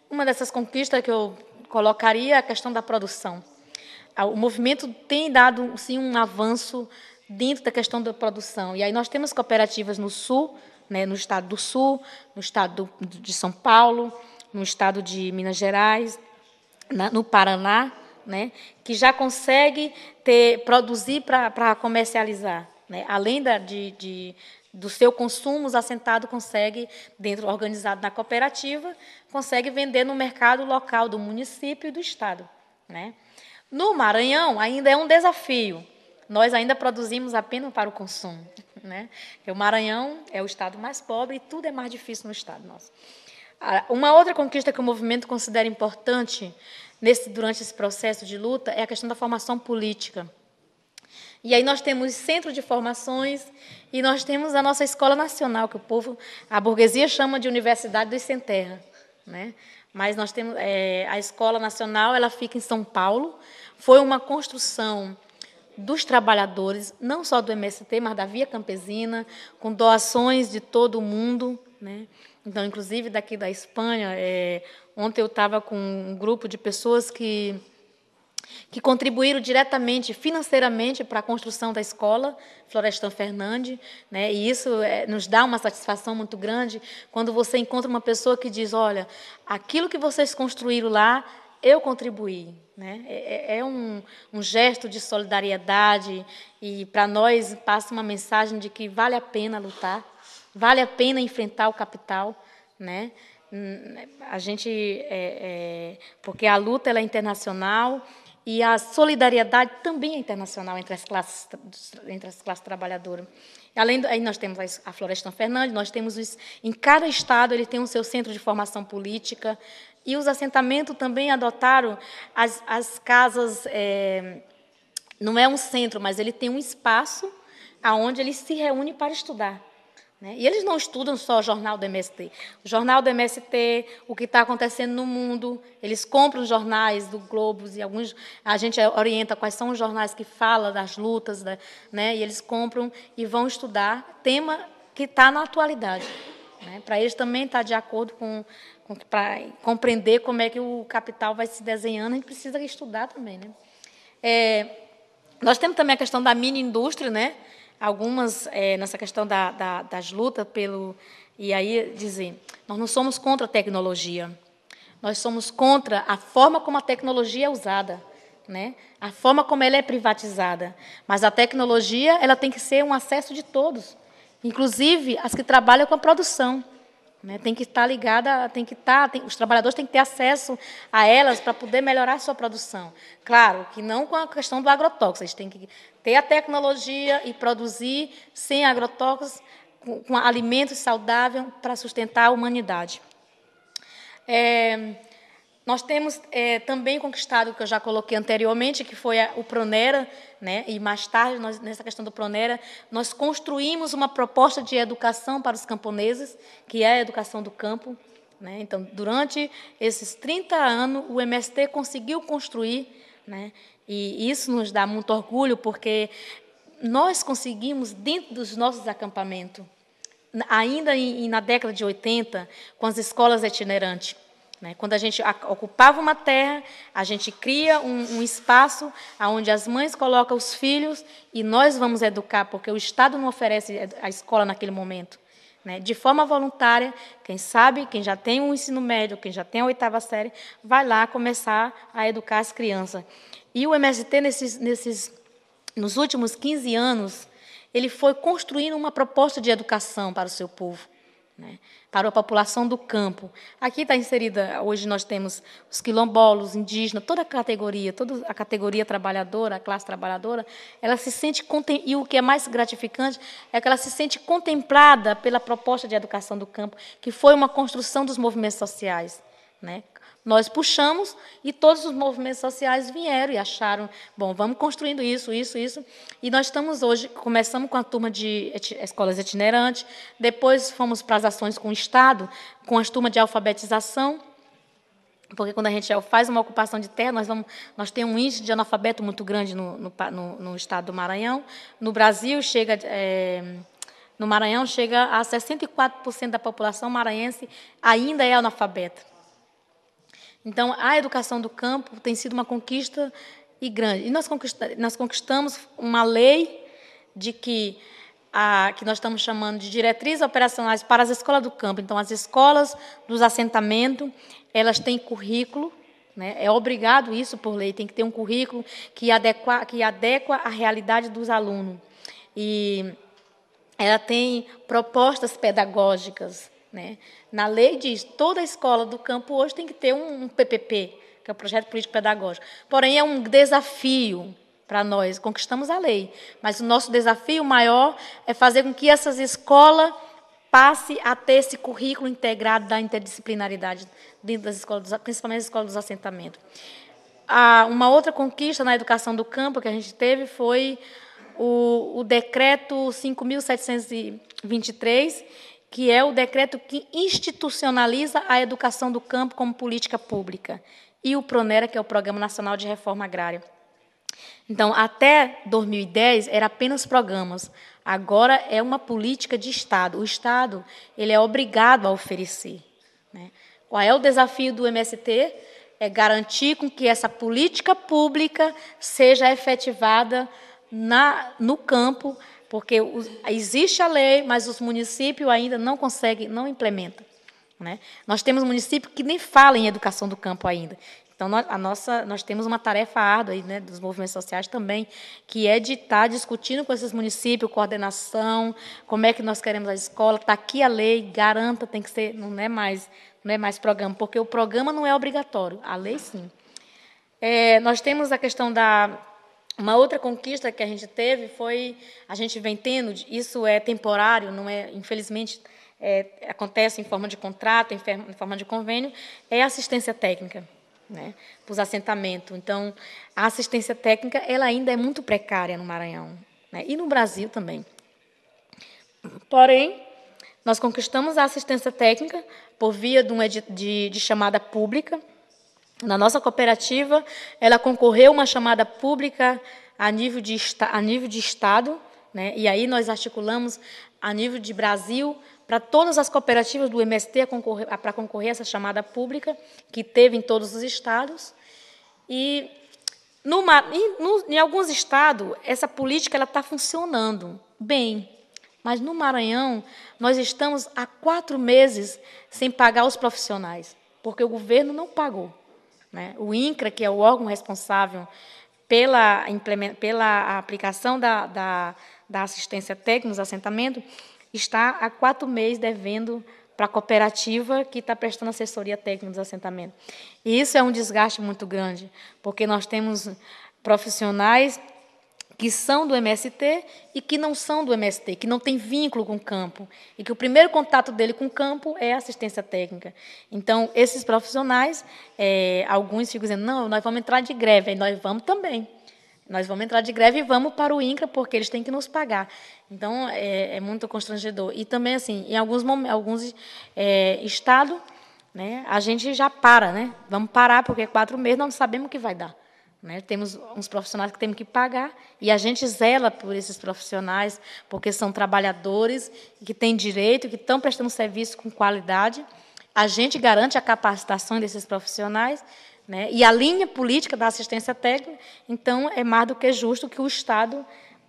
Uma dessas conquistas que eu colocaria é a questão da produção o movimento tem dado sim um avanço dentro da questão da produção. E aí nós temos cooperativas no sul, né, no estado do sul, no estado de São Paulo, no estado de Minas Gerais, na, no Paraná, né, que já consegue ter, produzir para comercializar. Né, além da, de, de do seu consumo, assentado consegue, dentro organizado na cooperativa, consegue vender no mercado local do município e do estado, né? No Maranhão, ainda é um desafio. Nós ainda produzimos apenas para o consumo. Né? O Maranhão é o estado mais pobre e tudo é mais difícil no estado nosso. Ah, uma outra conquista que o movimento considera importante nesse, durante esse processo de luta é a questão da formação política. E aí nós temos centro de formações e nós temos a nossa escola nacional, que o povo, a burguesia chama de Universidade dos Sem Terra. Né? Mas nós temos é, a escola nacional, ela fica em São Paulo. Foi uma construção dos trabalhadores, não só do MST, mas da Via Campesina, com doações de todo o mundo, né? Então, inclusive daqui da Espanha, é, ontem eu estava com um grupo de pessoas que que contribuíram diretamente financeiramente para a construção da escola Florestan Fernandes, né? E isso é, nos dá uma satisfação muito grande quando você encontra uma pessoa que diz: olha, aquilo que vocês construíram lá, eu contribuí, né? É, é, é um, um gesto de solidariedade e para nós passa uma mensagem de que vale a pena lutar, vale a pena enfrentar o capital, né? Hum, a gente, é, é, porque a luta ela é internacional e a solidariedade também é internacional entre as classes, entre as classes trabalhadoras. Além do, aí nós temos a Florestan Fernandes, nós temos os, em cada estado ele tem o seu centro de formação política e os assentamentos também adotaram as, as casas. É, não é um centro, mas ele tem um espaço aonde ele se reúne para estudar. Né? E eles não estudam só o jornal do MST. O jornal do MST, o que está acontecendo no mundo, eles compram jornais do Globo e alguns. A gente orienta quais são os jornais que falam das lutas, da, né? e eles compram e vão estudar tema que está na atualidade. Né? Para eles também estar tá de acordo com. com Para compreender como é que o capital vai se desenhando, a gente precisa estudar também. Né? É, nós temos também a questão da mini indústria, né? algumas é, nessa questão da, da, das lutas pelo. E aí dizem, nós não somos contra a tecnologia, nós somos contra a forma como a tecnologia é usada, né? a forma como ela é privatizada. Mas a tecnologia ela tem que ser um acesso de todos, inclusive as que trabalham com a produção. Né? Tem que estar tá ligada, tem que estar, tá, tem, os trabalhadores têm que ter acesso a elas para poder melhorar a sua produção. Claro que não com a questão do agrotóxico, eles têm que ter a tecnologia e produzir sem agrotóxicos, com, com alimentos saudáveis para sustentar a humanidade. É, nós temos é, também conquistado o que eu já coloquei anteriormente, que foi a, o Pronera, né? e mais tarde, nós, nessa questão do Pronera, nós construímos uma proposta de educação para os camponeses, que é a educação do campo. Né? Então, durante esses 30 anos, o MST conseguiu construir né? E isso nos dá muito orgulho, porque nós conseguimos, dentro dos nossos acampamentos, ainda em, na década de 80, com as escolas itinerantes, né? quando a gente ocupava uma terra, a gente cria um, um, espaço onde as mães colocam os filhos e nós vamos educar, porque o Estado não oferece a escola naquele momento. Né? De forma voluntária, quem sabe, quem já tem o um ensino médio, quem já tem a oitava série, vai lá começar a educar as crianças. E o MST, nesses, nesses, nos últimos 15 anos, ele foi construindo uma proposta de educação para o seu povo, né, para a população do campo. Aqui está inserida, hoje nós temos os quilombolos, indígenas, toda a categoria, toda a categoria trabalhadora, a classe trabalhadora, ela se sente, e o que é mais gratificante, é que ela se sente contemplada pela proposta de educação do campo, que foi uma construção dos movimentos sociais. Né? Nós puxamos e todos os movimentos sociais vieram e acharam, bom, vamos construindo isso, isso, isso. E nós estamos hoje, começamos com a turma de et escolas itinerantes, depois fomos para as ações com o Estado, com as turmas de alfabetização, porque quando a gente faz uma ocupação de terra, nós, vamos, nós temos um índice de analfabeto muito grande no, no, no, no estado do Maranhão. No Brasil, chega. É, no Maranhão, chega a 64% da população maranhense ainda é analfabeta. Então, a educação do campo tem sido uma conquista e grande. E nós, conquista, nós conquistamos uma lei de que a, que nós estamos chamando de diretrizes operacionais para as escolas do campo. Então, as escolas dos assentamentos, elas têm currículo, né? é obrigado isso por lei, tem que ter um currículo que adequa, que adequa a realidade dos alunos. E ela tem propostas pedagógicas, né? Na lei diz toda escola do campo hoje tem que ter um, um PPP, que é o Projeto Político Pedagógico. Porém, é um desafio para nós, conquistamos a lei, mas o nosso desafio maior é fazer com que essas escolas passe a ter esse currículo integrado da interdisciplinaridade dentro das escolas, principalmente as escolas dos assentamentos. Ah, uma outra conquista na educação do campo que a gente teve foi o, o decreto 5.723, que é o decreto que institucionaliza a educação do campo como política pública, e o PRONERA, que é o Programa Nacional de Reforma Agrária. Então, até 2010 era apenas programas. Agora é uma política de Estado. O Estado ele é obrigado a oferecer. Né? Qual é o desafio do MST? É garantir com que essa política pública seja efetivada na, no campo porque existe a lei, mas os municípios ainda não conseguem, não implementam. Né? Nós temos municípios que nem falam em educação do campo ainda. Então, nós, a nossa, nós temos uma tarefa árdua aí, né, dos movimentos sociais também, que é de estar tá discutindo com esses municípios, coordenação, como é que nós queremos a escola, está aqui a lei, garanta, tem que ser, não é mais, não é mais programa, porque o programa não é obrigatório, a lei sim. É, nós temos a questão da uma outra conquista que a gente teve foi a gente vem tendo, isso é temporário, não é, infelizmente, é, acontece em forma de contrato, em forma de convênio, é assistência técnica. Né, para os assentamentos. Então, a assistência técnica ela ainda é muito precária no Maranhão né, e no Brasil também. Porém, nós conquistamos a assistência técnica por via de, de, de chamada pública, na nossa cooperativa, ela concorreu uma chamada pública a nível de, a nível de Estado, né? e aí nós articulamos a nível de Brasil para todas as cooperativas do MST para concorrer a essa chamada pública, que teve em todos os estados. E numa, em, no, em alguns estados, essa política ela está funcionando bem, mas no Maranhão, nós estamos há quatro meses sem pagar os profissionais, porque o governo não pagou. Né? O INCRA, que é o órgão responsável pela, pela aplicação da, da, da assistência técnica nos assentamentos, está há quatro meses devendo para a cooperativa que está prestando assessoria técnica nos assentamentos. E isso é um desgaste muito grande, porque nós temos profissionais que são do MST e que não são do MST, que não têm vínculo com o campo, e que o primeiro contato dele com o campo é a assistência técnica. Então, esses profissionais, é, alguns ficam dizendo, não, nós vamos entrar de greve, e nós vamos também. Nós vamos entrar de greve e vamos para o INCRA, porque eles têm que nos pagar. Então, é, é muito constrangedor. E também, assim, em alguns, alguns é, estados, né, a gente já para, né? Vamos parar, porque quatro meses nós não sabemos o que vai dar. Né? Temos uns profissionais que temos que pagar e a gente zela por esses profissionais, porque são trabalhadores que têm direito, que estão prestando serviço com qualidade. A gente garante a capacitação desses profissionais né? e a linha política da assistência técnica. Então, é mais do que justo que o Estado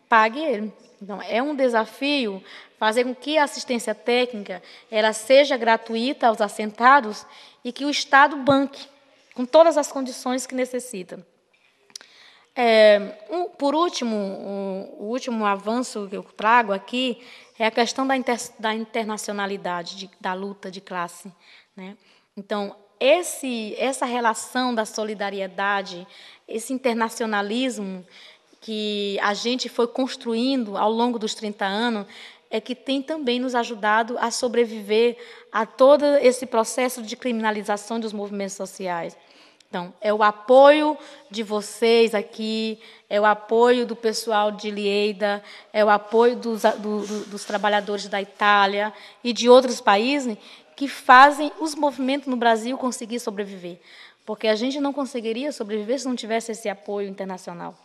pague ele. Então, é um desafio fazer com que a assistência técnica ela seja gratuita aos assentados e que o Estado banque com todas as condições que necessita. É, um, por último, um, o último avanço que eu trago aqui é a questão da, inter, da internacionalidade, de, da luta de classe. Né? Então, esse, essa relação da solidariedade, esse internacionalismo que a gente foi construindo ao longo dos 30 anos, é que tem também nos ajudado a sobreviver a todo esse processo de criminalização dos movimentos sociais. Então, é o apoio de vocês aqui, é o apoio do pessoal de Lieda, é o apoio dos, do, dos trabalhadores da Itália e de outros países né, que fazem os movimentos no Brasil conseguir sobreviver. Porque a gente não conseguiria sobreviver se não tivesse esse apoio internacional.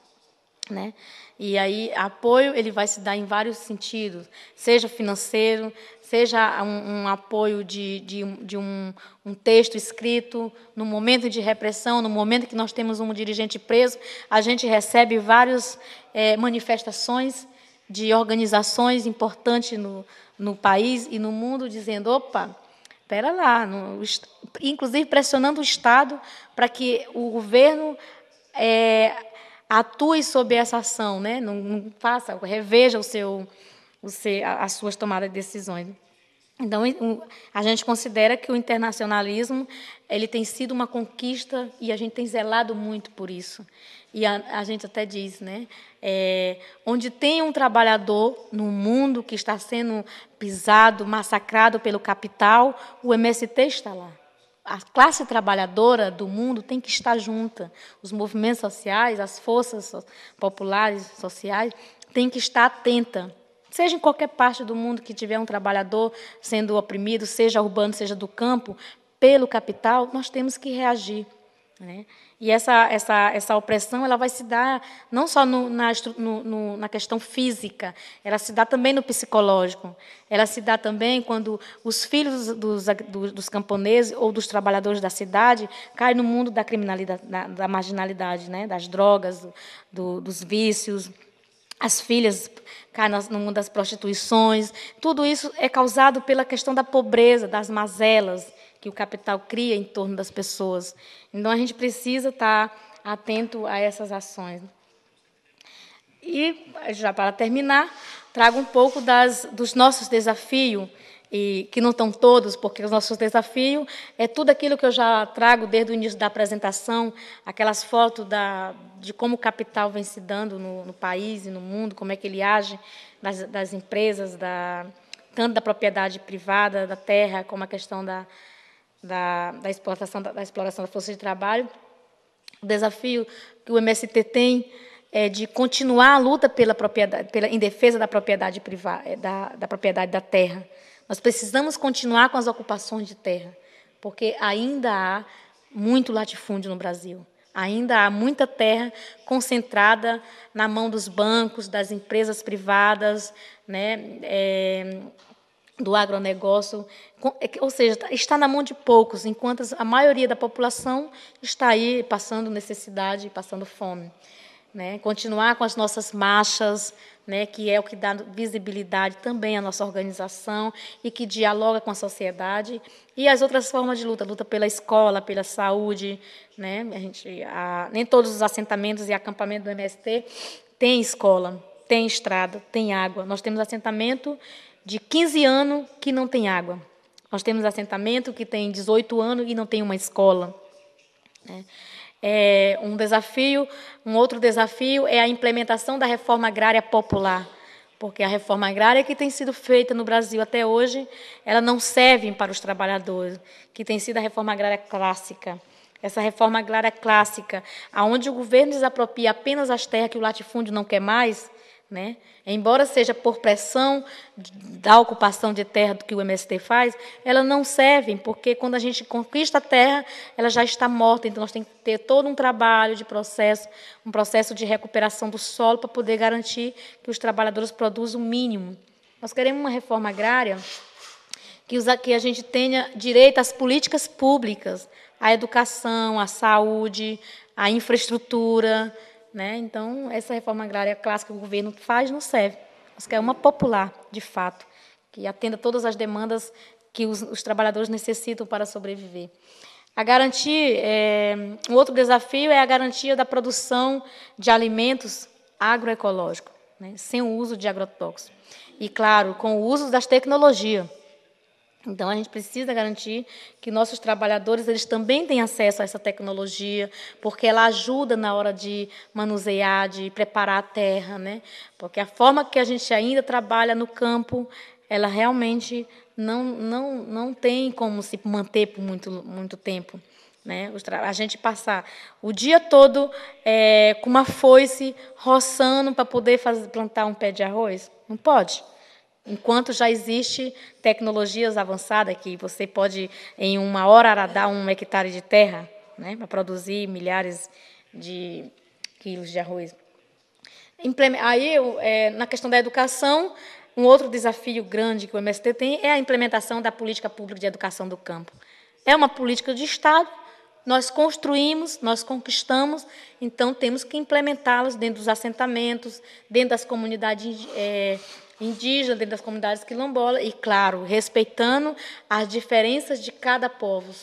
Né? E aí, apoio ele vai se dar em vários sentidos, seja financeiro, seja um, um apoio de, de, de um, um, texto escrito. No momento de repressão, no momento que nós temos um dirigente preso, a gente recebe várias é, manifestações de organizações importantes no, no país e no mundo dizendo: opa, espera lá, no, inclusive pressionando o Estado para que o governo. É, atue sobre essa ação, né? Não, não faça, reveja o seu, o seu, as suas tomadas de decisões. Então, a gente considera que o internacionalismo ele tem sido uma conquista e a gente tem zelado muito por isso. E a, a gente até diz, né? É, onde tem um trabalhador no mundo que está sendo pisado, massacrado pelo capital, o MST está lá a classe trabalhadora do mundo tem que estar junta. Os movimentos sociais, as forças populares sociais têm que estar atenta. Seja em qualquer parte do mundo que tiver um trabalhador sendo oprimido, seja urbano, seja do campo, pelo capital, nós temos que reagir. Né? E essa, essa, essa opressão ela vai se dar não só no, na, no, na questão física, ela se dá também no psicológico. Ela se dá também quando os filhos dos, dos, dos camponeses ou dos trabalhadores da cidade caem no mundo da criminalidade, da, da marginalidade, né? das drogas, do, dos vícios, as filhas caem no mundo das prostituições. Tudo isso é causado pela questão da pobreza, das mazelas que o capital cria em torno das pessoas. Então, a gente precisa estar atento a essas ações. E, já para terminar, trago um pouco das, dos nossos desafios, e que não estão todos, porque os nossos desafios é tudo aquilo que eu já trago desde o início da apresentação, aquelas fotos da, de como o capital vem se dando no, no país e no mundo, como é que ele age, das, das empresas, da, tanto da propriedade privada, da terra, como a questão da, da, da, da, da exploração da força de trabalho. O desafio que o MST tem é de continuar a luta pela propriedade, pela, em defesa da propriedade privada, eh, da, da propriedade da terra. Nós precisamos continuar com as ocupações de terra, porque ainda há muito latifúndio no Brasil. Ainda há muita terra concentrada na mão dos bancos, das empresas privadas, né, é, do agronegócio, é ou seja, tá, está na mão de poucos, enquanto a maioria da população está aí passando necessidade, passando fome. Né? Continuar com as nossas marchas, né? que é o que dá visibilidade também à nossa organização e que dialoga com a sociedade, e as outras formas de luta, luta pela escola, pela saúde, né? a gente, a, nem todos os assentamentos e acampamentos do MST têm escola, têm estrada, têm água. Nós temos assentamento de 15 anos que não tem água. Nós temos assentamento que tem 18 anos e não tem uma escola. Né? É um desafio, um outro desafio é a implementação da reforma agrária popular, porque a reforma agrária que tem sido feita no Brasil até hoje, ela não serve para os trabalhadores, que tem sido a reforma agrária clássica. Essa reforma agrária clássica, aonde o governo desapropria apenas as terras que o latifúndio não quer mais, né? Embora seja por pressão da ocupação de terra do que o MST faz, elas não servem, porque quando a gente conquista a terra, ela já está morta. Então, nós temos que ter todo um trabalho de processo, um processo de recuperação do solo para poder garantir que os trabalhadores produzam o mínimo. Nós queremos uma reforma agrária que a gente tenha direito às políticas públicas, à educação, à saúde, à infraestrutura, né? Então, essa reforma agrária clássica que o governo faz não serve. que é uma popular, de fato, que atenda todas as demandas que os, os trabalhadores necessitam para sobreviver. A garantia, é, eh, um outro desafio é a garantia da produção de alimentos agroecológicos, né? sem o uso de agrotóxicos. E, claro, com o uso das tecnologias. Então, a gente precisa garantir que nossos trabalhadores eles também têm acesso a essa tecnologia, porque ela ajuda na hora de manusear, de preparar a terra. Né? Porque a forma que a gente ainda trabalha no campo, ela realmente não, não, não tem como se manter por muito, muito tempo. Né? A gente passar o dia todo é, com uma foice roçando para poder fazer, plantar um pé de arroz? Não pode. Enquanto já existe tecnologias avançadas que você pode, em uma hora, aradar um hectare de terra né, para produzir milhares de quilos de arroz. Aí, é, na questão da educação, um outro desafio grande que o MST tem é a implementação da política pública de educação do campo. É uma política de Estado, nós construímos, nós conquistamos, então temos que implementá-las dentro dos assentamentos, dentro das comunidades é, indígena, dentro das comunidades quilombolas, e, claro, respeitando as diferenças de cada povo,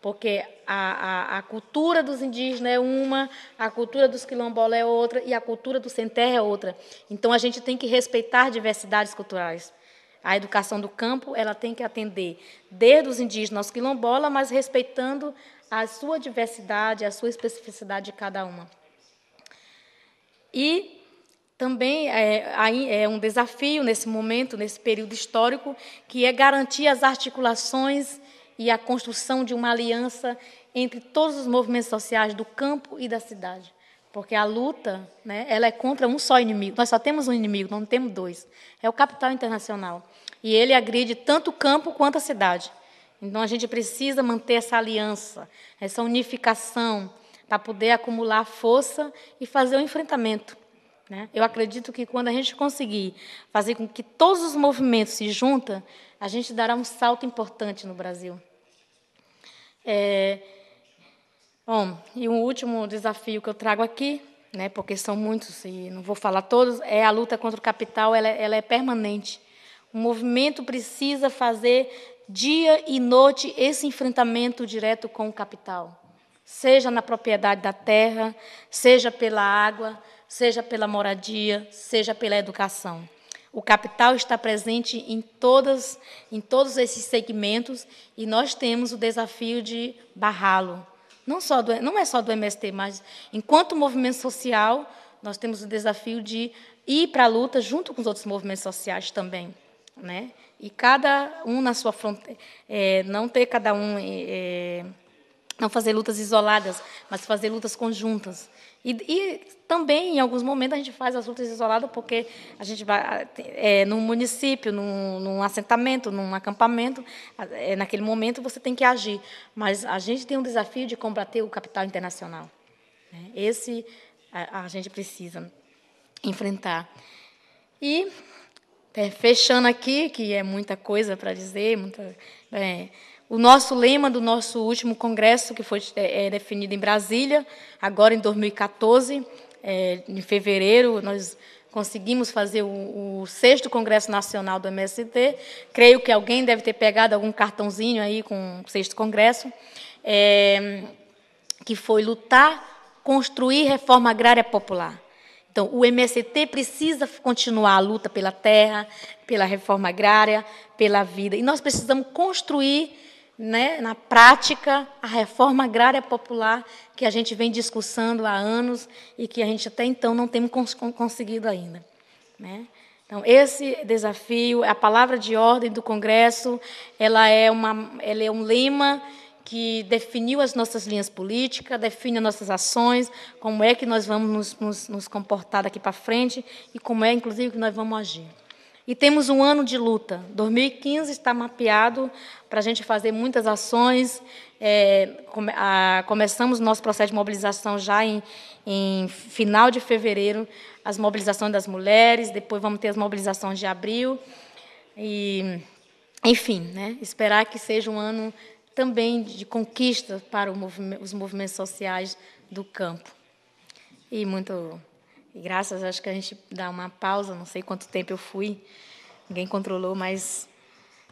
porque a, a, a, cultura dos indígenas é uma, a cultura dos quilombolas é outra e a cultura do sem terra é outra. Então, a gente tem que respeitar diversidades culturais. A educação do campo ela tem que atender desde os indígenas aos quilombolas, mas respeitando a sua diversidade, a sua especificidade de cada uma. E também é, é, um desafio nesse momento, nesse período histórico, que é garantir as articulações e a construção de uma aliança entre todos os movimentos sociais do campo e da cidade. Porque a luta né, ela é contra um só inimigo. Nós só temos um inimigo, não temos dois. É o capital internacional. E ele agride tanto o campo quanto a cidade. Então, a gente precisa manter essa aliança, essa unificação, para poder acumular força e fazer o enfrentamento né? Eu acredito que quando a gente conseguir fazer com que todos os movimentos se juntem, a gente dará um salto importante no Brasil. É... Bom, e um último desafio que eu trago aqui, né, porque são muitos e não vou falar todos, é a luta contra o capital, ela, é, ela é permanente. O movimento precisa fazer dia e noite esse enfrentamento direto com o capital, seja na propriedade da terra, seja pela água, seja pela moradia, seja pela educação. O capital está presente em, todas, em todos esses segmentos e nós temos o desafio de barrá-lo. Não, só do, não é só do MST, mas enquanto movimento social, nós temos o desafio de ir para a luta junto com os outros movimentos sociais também. Né? E cada um na sua fronteira, é, não ter cada um, é, é, não fazer lutas isoladas, mas fazer lutas conjuntas. E, e, também, em alguns momentos, a gente faz as lutas isoladas, porque a gente vai é, num município, num, num assentamento, num acampamento, é, naquele momento você tem que agir. Mas a gente tem um desafio de combater o capital internacional. Né? Esse a, a gente precisa enfrentar. E, é, fechando aqui, que é muita coisa para dizer, muita. bem né, o nosso lema do nosso último congresso, que foi é, é definido em Brasília, agora em 2014, é, em fevereiro, nós conseguimos fazer o, o, sexto Congresso Nacional do MST. Creio que alguém deve ter pegado algum cartãozinho aí com o sexto Congresso, é, que foi lutar, construir reforma agrária popular. Então, o MST precisa continuar a luta pela terra, pela reforma agrária, pela vida. E nós precisamos construir né, na prática a reforma agrária popular que a gente vem discussando há anos e que a gente até então não temos cons conseguido ainda. Né? Então, esse desafio, a palavra de ordem do Congresso, ela é, uma, ela é um lema que definiu as nossas linhas políticas, define as nossas ações, como é que nós vamos nos, nos, nos comportar daqui para frente e como é, inclusive, que nós vamos agir. E temos um ano de luta. 2015 está mapeado para a gente fazer muitas ações. É, come, a, começamos nosso processo de mobilização já em, em, final de fevereiro, as mobilizações das mulheres, depois vamos ter as mobilizações de abril. E, enfim, né, esperar que seja um ano também de conquista para movimento, os movimentos sociais do campo. E muito e graças, acho que a gente dá uma pausa, não sei quanto tempo eu fui, ninguém controlou, mas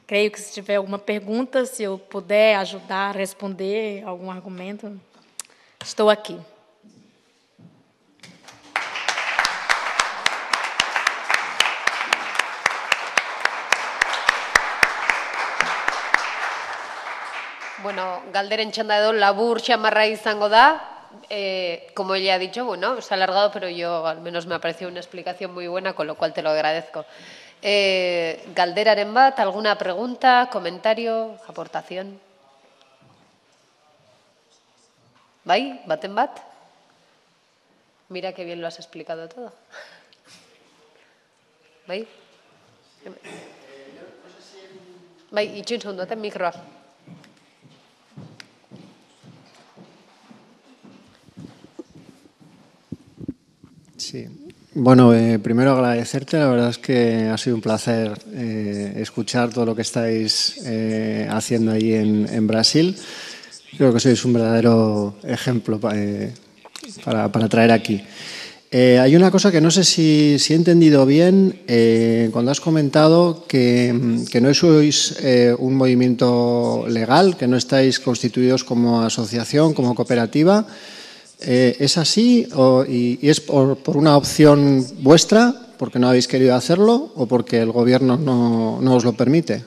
creio que se tiver alguma pergunta, se eu puder ajudar a responder algum argumento, estou aqui. Bueno, galderen txanda edo labur txamarra izango da, eh, como ya ha dicho, bueno, se ha alargado, pero yo al menos me ha parecido una explicación muy buena, con lo cual te lo agradezco. Eh, Galdera Arembat, ¿alguna pregunta, comentario, aportación? ¿Vai? ¿Baten bat? Mira qué bien lo has explicado todo. ¿Vai? ¿Vai? Y chun segundo, ten eh, Sí. Bueno, eh, primero agradecerte, la verdad es que ha sido un placer eh, escuchar todo lo que estáis eh, haciendo ahí en, Brasil. Creo que sois un verdadero ejemplo para, traer aquí. hay una cosa que no sé si, si he entendido bien cuando has comentado que, que no sois un movimiento legal, que no estáis constituidos como asociación, como cooperativa, eh, ¿Es así o, y, es por, una opción vuestra, porque no habéis querido hacerlo o porque el Gobierno no os lo permite?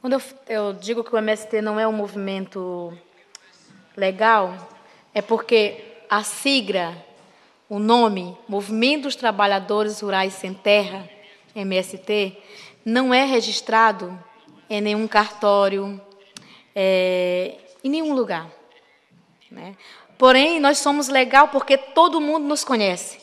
Quando eu, eu digo que o MST não é um movimento legal, é porque a sigla, o nome, Movimento dos Trabalhadores Rurais Sem Terra, MST, não é registrado em nenhum cartório, é, em nenhum lugar. Né? Porém, nós somos legal porque todo mundo nos conhece.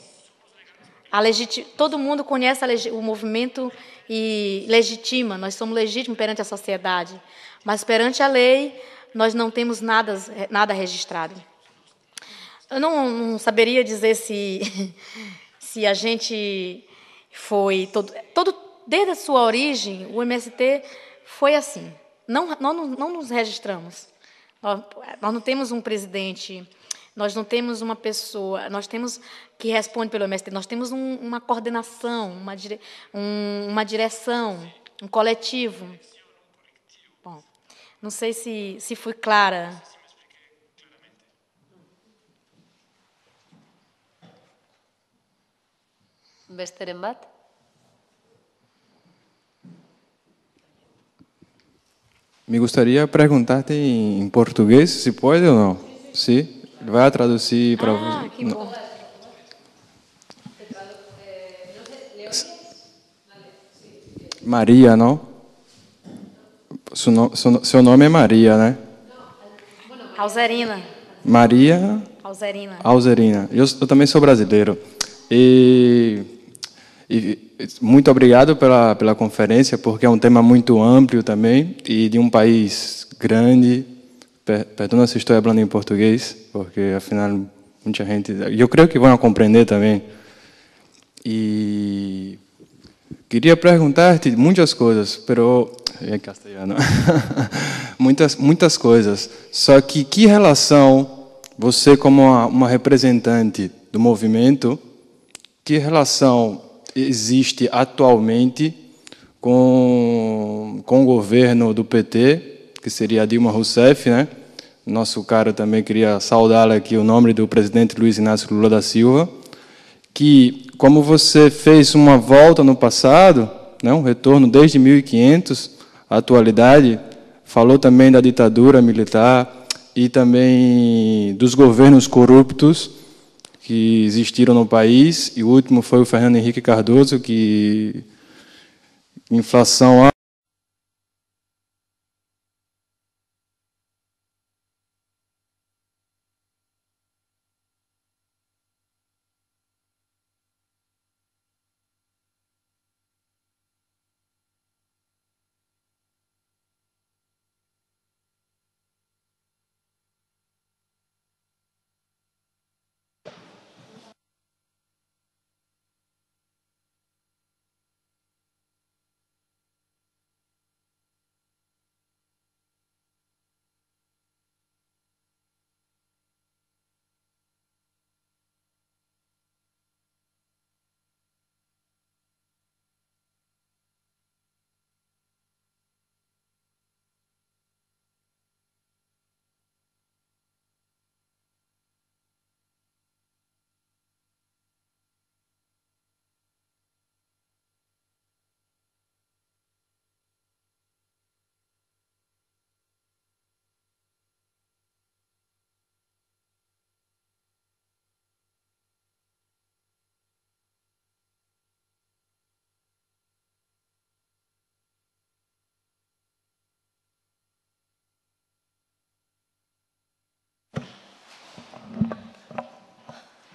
Legiti... Todo mundo conhece legi... o movimento e legitima, nós somos legítimos perante a sociedade, mas perante a lei nós não temos nada, nada registrado. Eu não, não saberia dizer se, se a gente foi. Todo, todo, desde a sua origem, o MST foi assim. Não, não, não nos registramos. Nós, nós não temos um presidente, nós não temos uma pessoa, nós temos que responde pelo MST. Nós temos um, uma coordenação, uma, dire, um, uma direção, um coletivo. Bom, não sei se, se fui clara. Besteren bat? Me gostaria de perguntar em português, se pode ou não. Sim? Vai traduzir para ah, você. Que bom. Maria, não? Seu nome é Maria, né? Alzerina. Maria. Alzerina. Alzerina. Eu, eu também sou brasileiro. E, e, muito obrigado pela, pela conferência, porque é um tema muito amplo também e de um país grande. Per, perdona se estou falando em português, porque afinal muita gente. Eu creio que vão compreender também. E Queria perguntar-te muitas coisas, pero é castelhano. muitas muitas coisas. Só que que relação você como uma representante do movimento, que relação existe atualmente com com o governo do PT, que seria a Dilma Rousseff, né? Nosso cara também queria saudá-la aqui o nome do presidente Luiz Inácio Lula da Silva, que como você fez uma volta no passado, né, um retorno desde 1500 à atualidade, falou também da ditadura militar e também dos governos corruptos que existiram no país, e o último foi o Fernando Henrique Cardoso, que inflação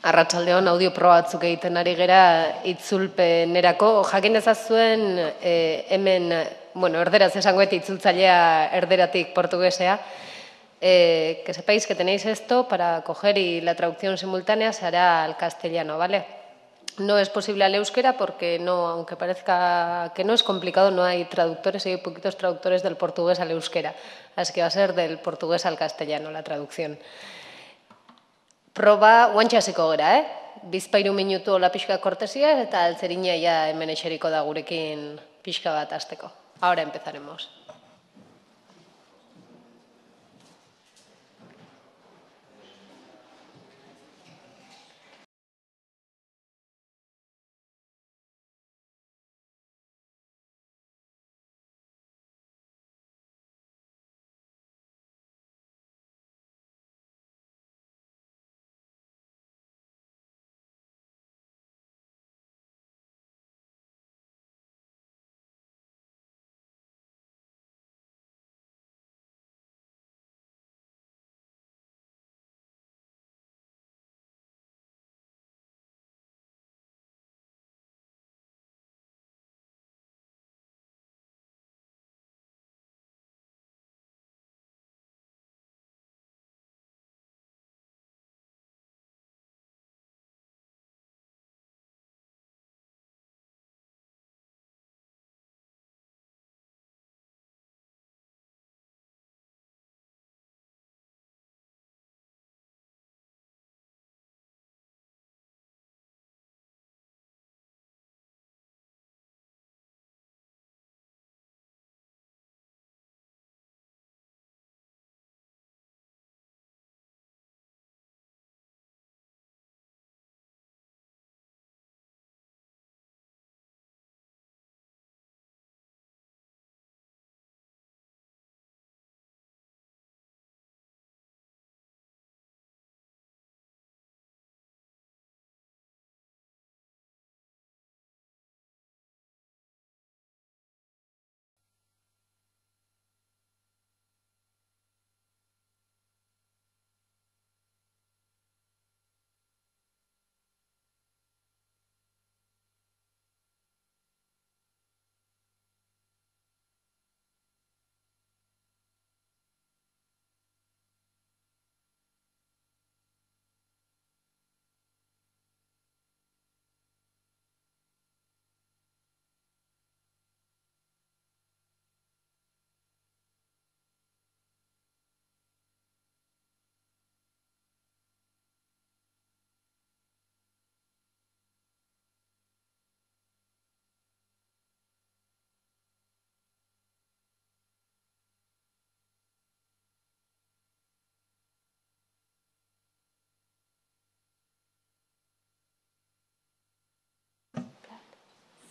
Arratsaldeon audio proba batzuk egiten ari gera itzulpenerako. Jakin ezazuen eh, hemen, bueno, erderaz esango eta erderatik portuguesea. Eh, que sepáis que tenéis esto para coger y la traducción simultánea se hará al castellano, ¿vale? No es posible al euskera porque no, aunque parezca que no es complicado, no hay traductores hay poquitos traductores del portugués al euskera. Así que va a ser del portugués al castellano la traducción. proba guantxaseko gara, eh? Bizpairu minutu hola pixka kortesia eta altzerinaia hemen da gurekin pixka bat azteko. Ahora empezaremos.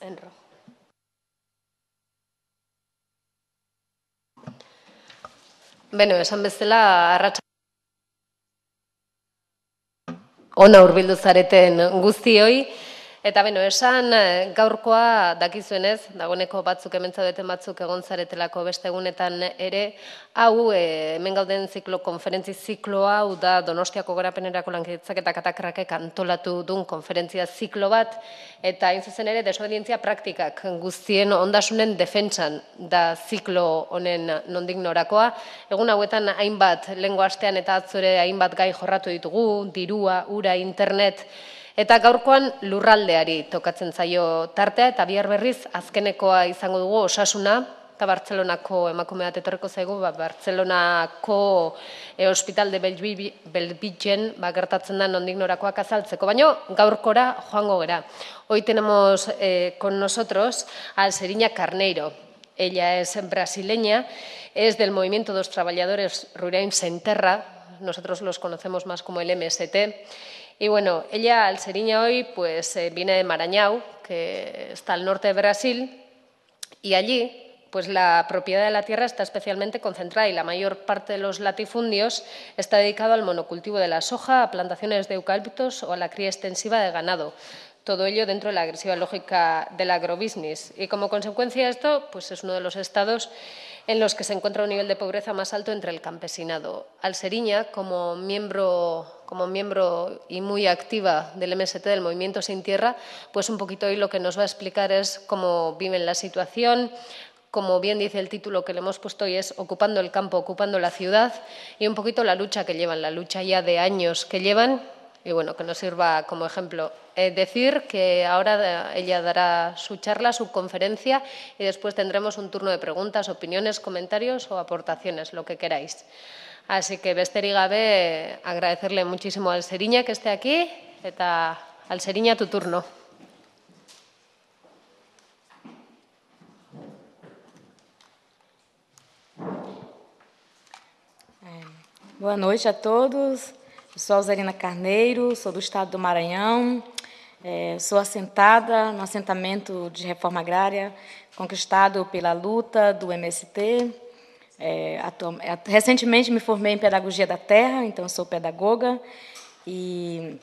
en rojo. Beno, esan bezala, arratsa Ona urbildu zareten guztioi. hoi. Eta beno, esan eh, gaurkoa dakizuenez, dagoeneko batzuk hemen zaudeten batzuk egon zaretelako beste egunetan ere, hau eh, hemen gauden ziklo konferentzi zikloa hau da Donostiako Gorapenerako lankidetzak eta katakrakek antolatu duen konferentzia ziklo bat eta hain zuzen ere desobedientzia praktikak guztien ondasunen defentsan da ziklo honen nondik norakoa. Egun hauetan hainbat lengua astean eta atzure hainbat gai jorratu ditugu, dirua, ura, internet, Eta gaurkoan lurraldeari tokatzen zaio tartea eta bihar berriz azkenekoa izango dugu osasuna eta Bartzelonako emakumea tetorreko zaigu, ba, Bartzelonako hospital eh, de Belbitzen ba, gertatzen da nondik norakoak azaltzeko, baina gaurkora joango gara. Hoi tenemos eh, con nosotros al Serinha Carneiro. Ella es brasileña, es del Movimiento dos Traballadores Rurain Senterra, nosotros los conocemos más como el MST, Y bueno, ella, Alceriña hoy, pues eh, viene de Maranhão, que está al norte de Brasil, y allí pues la propiedad de la tierra está especialmente concentrada y la mayor parte de los latifundios está dedicado al monocultivo de la soja, a plantaciones de eucaliptos o a la cría extensiva de ganado. Todo ello dentro de la agresiva lógica del agrobusiness. Y como consecuencia de esto, pues es uno de los estados en los que se encuentra un nivel de pobreza más alto entre el campesinado. Alseriña, como miembro como miembro y muy activa del MST, del Movimiento Sin Tierra, pues un poquito hoy lo que nos va a explicar es cómo viven la situación, como bien dice el título que le hemos puesto hoy, es Ocupando el campo, ocupando la ciudad, y un poquito la lucha que llevan, la lucha ya de años que llevan, y bueno, que nos sirva como ejemplo. Eh, decir que ahora eh, ella dará su charla, su conferencia, y después tendremos un turno de preguntas, opiniones, comentarios o aportaciones, lo que queráis. Así que besterik gabe agradecerle muchísimo al Seriña que esté aquí eta al Seriña tu turno. É. Boa noite a todos. Eu sou Alzerina Carneiro, sou do estado do Maranhão. É, sou assentada no assentamento de reforma agrária conquistado pela luta do MST. É, é, recentemente me formei em pedagogia da terra, então sou pedagoga e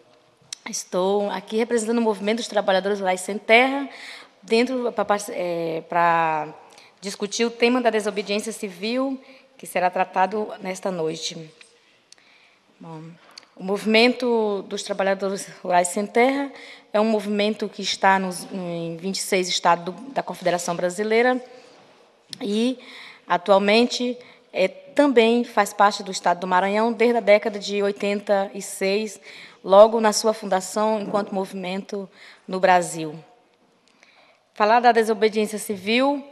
estou aqui representando o movimento dos trabalhadores rurais sem terra, dentro para é, discutir o tema da desobediência civil que será tratado nesta noite. Bom, o movimento dos trabalhadores rurais sem terra é um movimento que está nos, em 26 estados da Confederação Brasileira e Atualmente, é, também faz parte do Estado do Maranhão desde a década de 86, logo na sua fundação enquanto movimento no Brasil. Falar da desobediência civil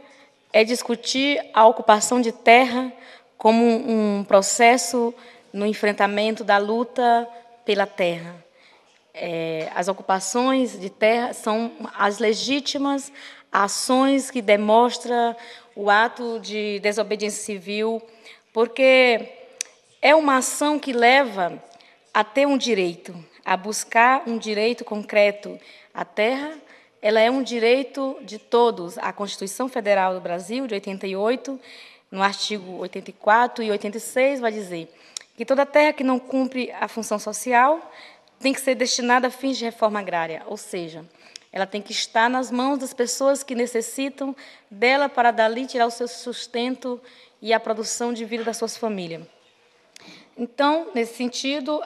é discutir a ocupação de terra como um processo no enfrentamento da luta pela terra. É, as ocupações de terra são as legítimas ações que demonstram o ato de desobediência civil, porque é uma ação que leva a ter um direito, a buscar um direito concreto. A terra, ela é um direito de todos. A Constituição Federal do Brasil, de 88, no artigo 84 e 86, vai dizer que toda terra que não cumpre a função social tem que ser destinada a fins de reforma agrária, ou seja, ela tem que estar nas mãos das pessoas que necessitam dela para dali tirar o seu sustento e a produção de vida das suas famílias. Então, nesse sentido,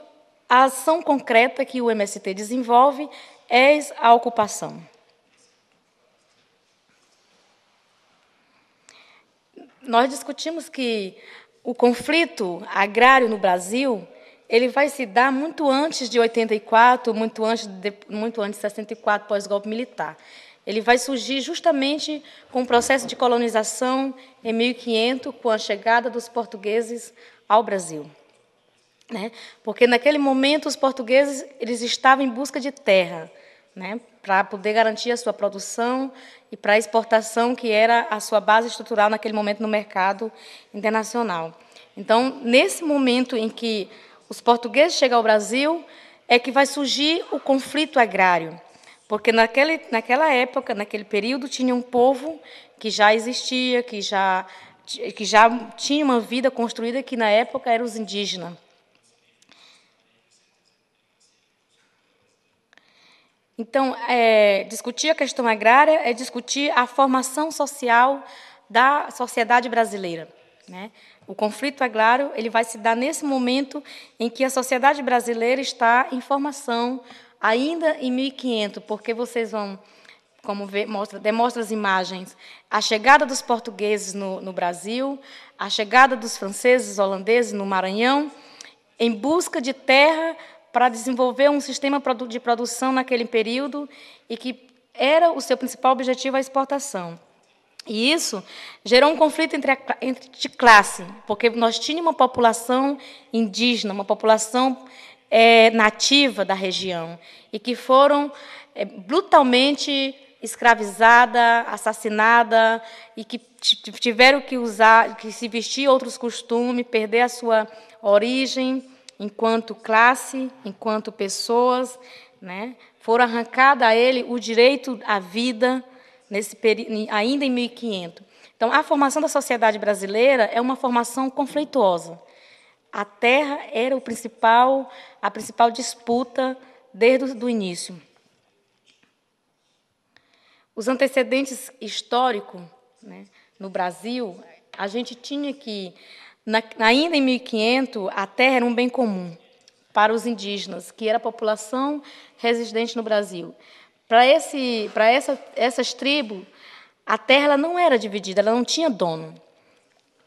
a ação concreta que o MST desenvolve é a ocupação. Nós discutimos que o conflito agrário no Brasil ele vai se dar muito antes de 84, muito antes de, muito antes de 64, pós-golpe militar. Ele vai surgir justamente com o processo de colonização em 1500, com a chegada dos portugueses ao Brasil. Né? Porque naquele momento os portugueses eles estavam em busca de terra, né? para poder garantir a sua produção e para a exportação que era a sua base estrutural naquele momento no mercado internacional. Então, nesse momento em que os portugueses chegam ao Brasil, é que vai surgir o conflito agrário. Porque naquele, naquela época, naquele período, tinha um povo que já existia, que já, que já tinha uma vida construída, que na época eram os indígenas. Então, é, discutir a questão agrária é discutir a formação social da sociedade brasileira. Né? O conflito, é claro, ele vai se dar nesse momento em que a sociedade brasileira está em formação, ainda em 1500, porque vocês vão, como vê, mostra, demonstra as imagens, a chegada dos portugueses no, no Brasil, a chegada dos franceses, holandeses no Maranhão, em busca de terra para desenvolver um sistema de produção naquele período e que era o seu principal objetivo a exportação. E isso gerou um conflito entre, a, entre de classe, porque nós tínhamos uma população indígena, uma população é, nativa da região, e que foram é, brutalmente escravizada, assassinada e que tiveram que usar, que se vestir outros costumes, perder a sua origem enquanto classe, enquanto pessoas, né? Foram arrancados a ele o direito à vida, nesse ainda em 1500. Então, a formação da sociedade brasileira é uma formação conflituosa. A terra era o principal, a principal disputa desde o início. Os antecedentes históricos né, no Brasil, a gente tinha que, na, ainda em 1500, a terra era um bem comum para os indígenas, que era a população residente no Brasil. Para essa, essas tribos, a terra não era dividida, ela não tinha dono.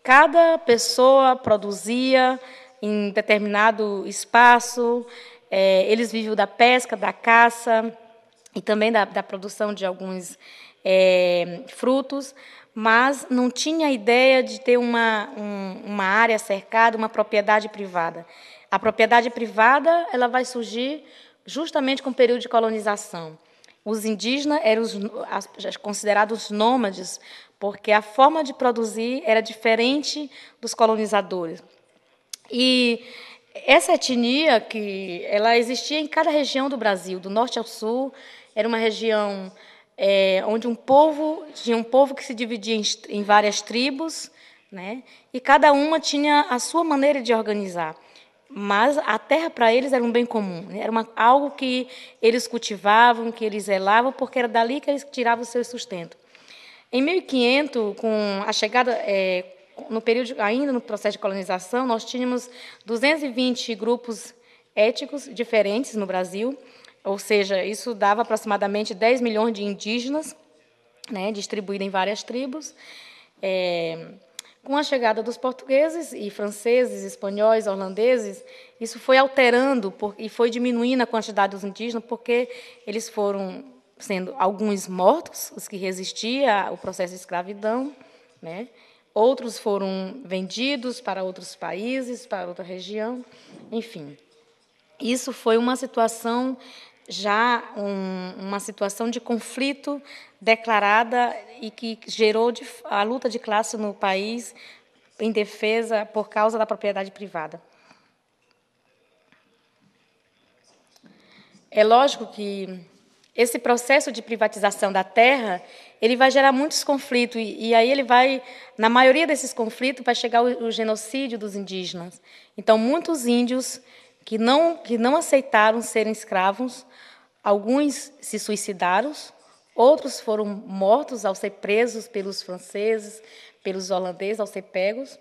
Cada pessoa produzia em determinado espaço, é, eles viviam da pesca, da caça e também da, da produção de alguns é, frutos, mas não tinha a ideia de ter uma, um, uma área cercada, uma propriedade privada. A propriedade privada ela vai surgir justamente com o período de colonização. Os indígenas eram os, considerados nômades, porque a forma de produzir era diferente dos colonizadores. E essa etnia que ela existia em cada região do Brasil, do norte ao sul, era uma região é, onde um povo tinha um povo que se dividia em, em várias tribos, né? E cada uma tinha a sua maneira de organizar mas a terra para eles era um bem comum, né? era uma, algo que eles cultivavam, que eles zelavam, porque era dali que eles tiravam o seu sustento. Em 1500, com a chegada, é, no período ainda no processo de colonização, nós tínhamos 220 grupos étnicos diferentes no Brasil, ou seja, isso dava aproximadamente 10 milhões de indígenas, né, distribuídos em várias tribos. É, com a chegada dos portugueses e franceses, espanhóis, holandeses, isso foi alterando por, e foi diminuindo a quantidade dos indígenas, porque eles foram sendo alguns mortos, os que resistiam ao processo de escravidão, né? outros foram vendidos para outros países, para outra região, enfim. Isso foi uma situação já um, uma situação de conflito declarada e que gerou de, a luta de classe no país em defesa por causa da propriedade privada. É lógico que esse processo de privatização da terra ele vai gerar muitos conflitos e, e aí ele vai, na maioria desses conflitos, vai chegar o, o genocídio dos indígenas. Então, muitos índios que não, que não aceitaram serem escravos, alguns se suicidaram, outros foram mortos ao ser presos pelos franceses, pelos holandeses, ao ser pegos.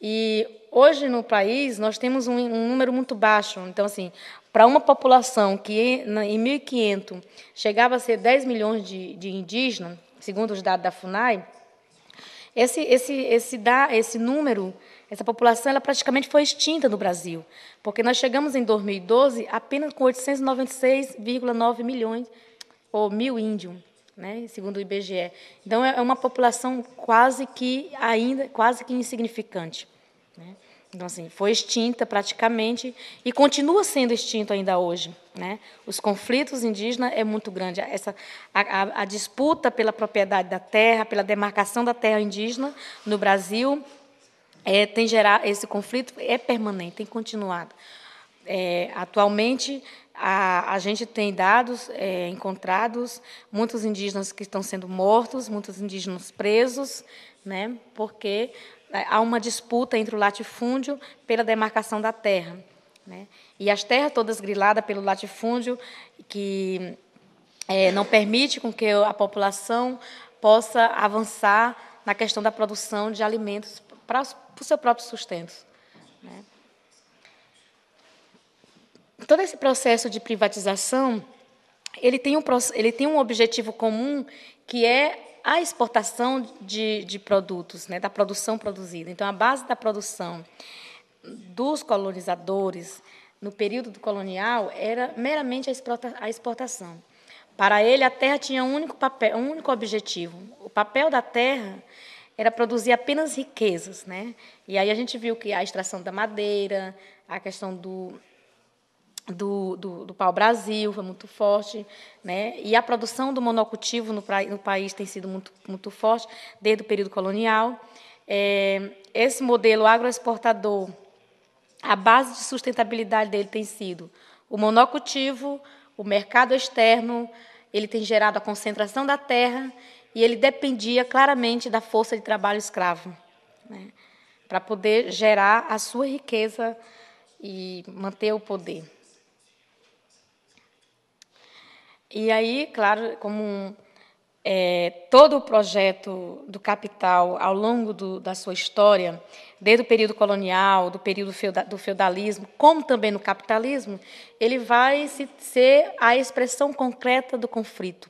E hoje no país nós temos um, um número muito baixo. Então, assim, para uma população que em 1500 chegava a ser 10 milhões de, de indígenas, segundo os dados da FUNAI, esse, esse, esse, esse número essa população ela praticamente foi extinta no Brasil, porque nós chegamos em 2012 apenas com 896,9 milhões ou mil índios, né, segundo o IBGE. Então é uma população quase que ainda quase que insignificante. Né? Então, assim, foi extinta praticamente e continua sendo extinta ainda hoje. Né? Os conflitos indígenas é muito grande. Essa, a, a, a disputa pela propriedade da terra, pela demarcação da terra indígena no Brasil é, tem gerar esse conflito é permanente, tem continuado. É, atualmente, a, a, gente tem dados é, encontrados, muitos indígenas que estão sendo mortos, muitos indígenas presos, né, porque é, há uma disputa entre o latifúndio pela demarcação da terra. Né, e as terras todas griladas pelo latifúndio, que é, não permite com que a população possa avançar na questão da produção de alimentos para os para o seu próprio sustento. Né? Todo esse processo de privatização, ele tem um, ele tem um objetivo comum, que é a exportação de, de produtos, né, da produção produzida. Então, a base da produção dos colonizadores no período colonial era meramente a exportação. Para ele, a terra tinha um único papel, um único objetivo. O papel da terra era produzir apenas riquezas, né? E aí a gente viu que a extração da madeira, a questão do do, do, do pau-brasil foi muito forte, né? E a produção do monocultivo no, pra, no país tem sido muito muito forte desde o período colonial. É, esse modelo agroexportador, a base de sustentabilidade dele tem sido o monocultivo, o mercado externo, ele tem gerado a concentração da terra e ele dependia claramente da força de trabalho escravo, né, para poder gerar a sua riqueza e manter o poder. E aí, claro, como é, todo o projeto do capital ao longo do, da sua história, desde o período colonial, do período do feudalismo, como também no capitalismo, ele vai ser a expressão concreta do conflito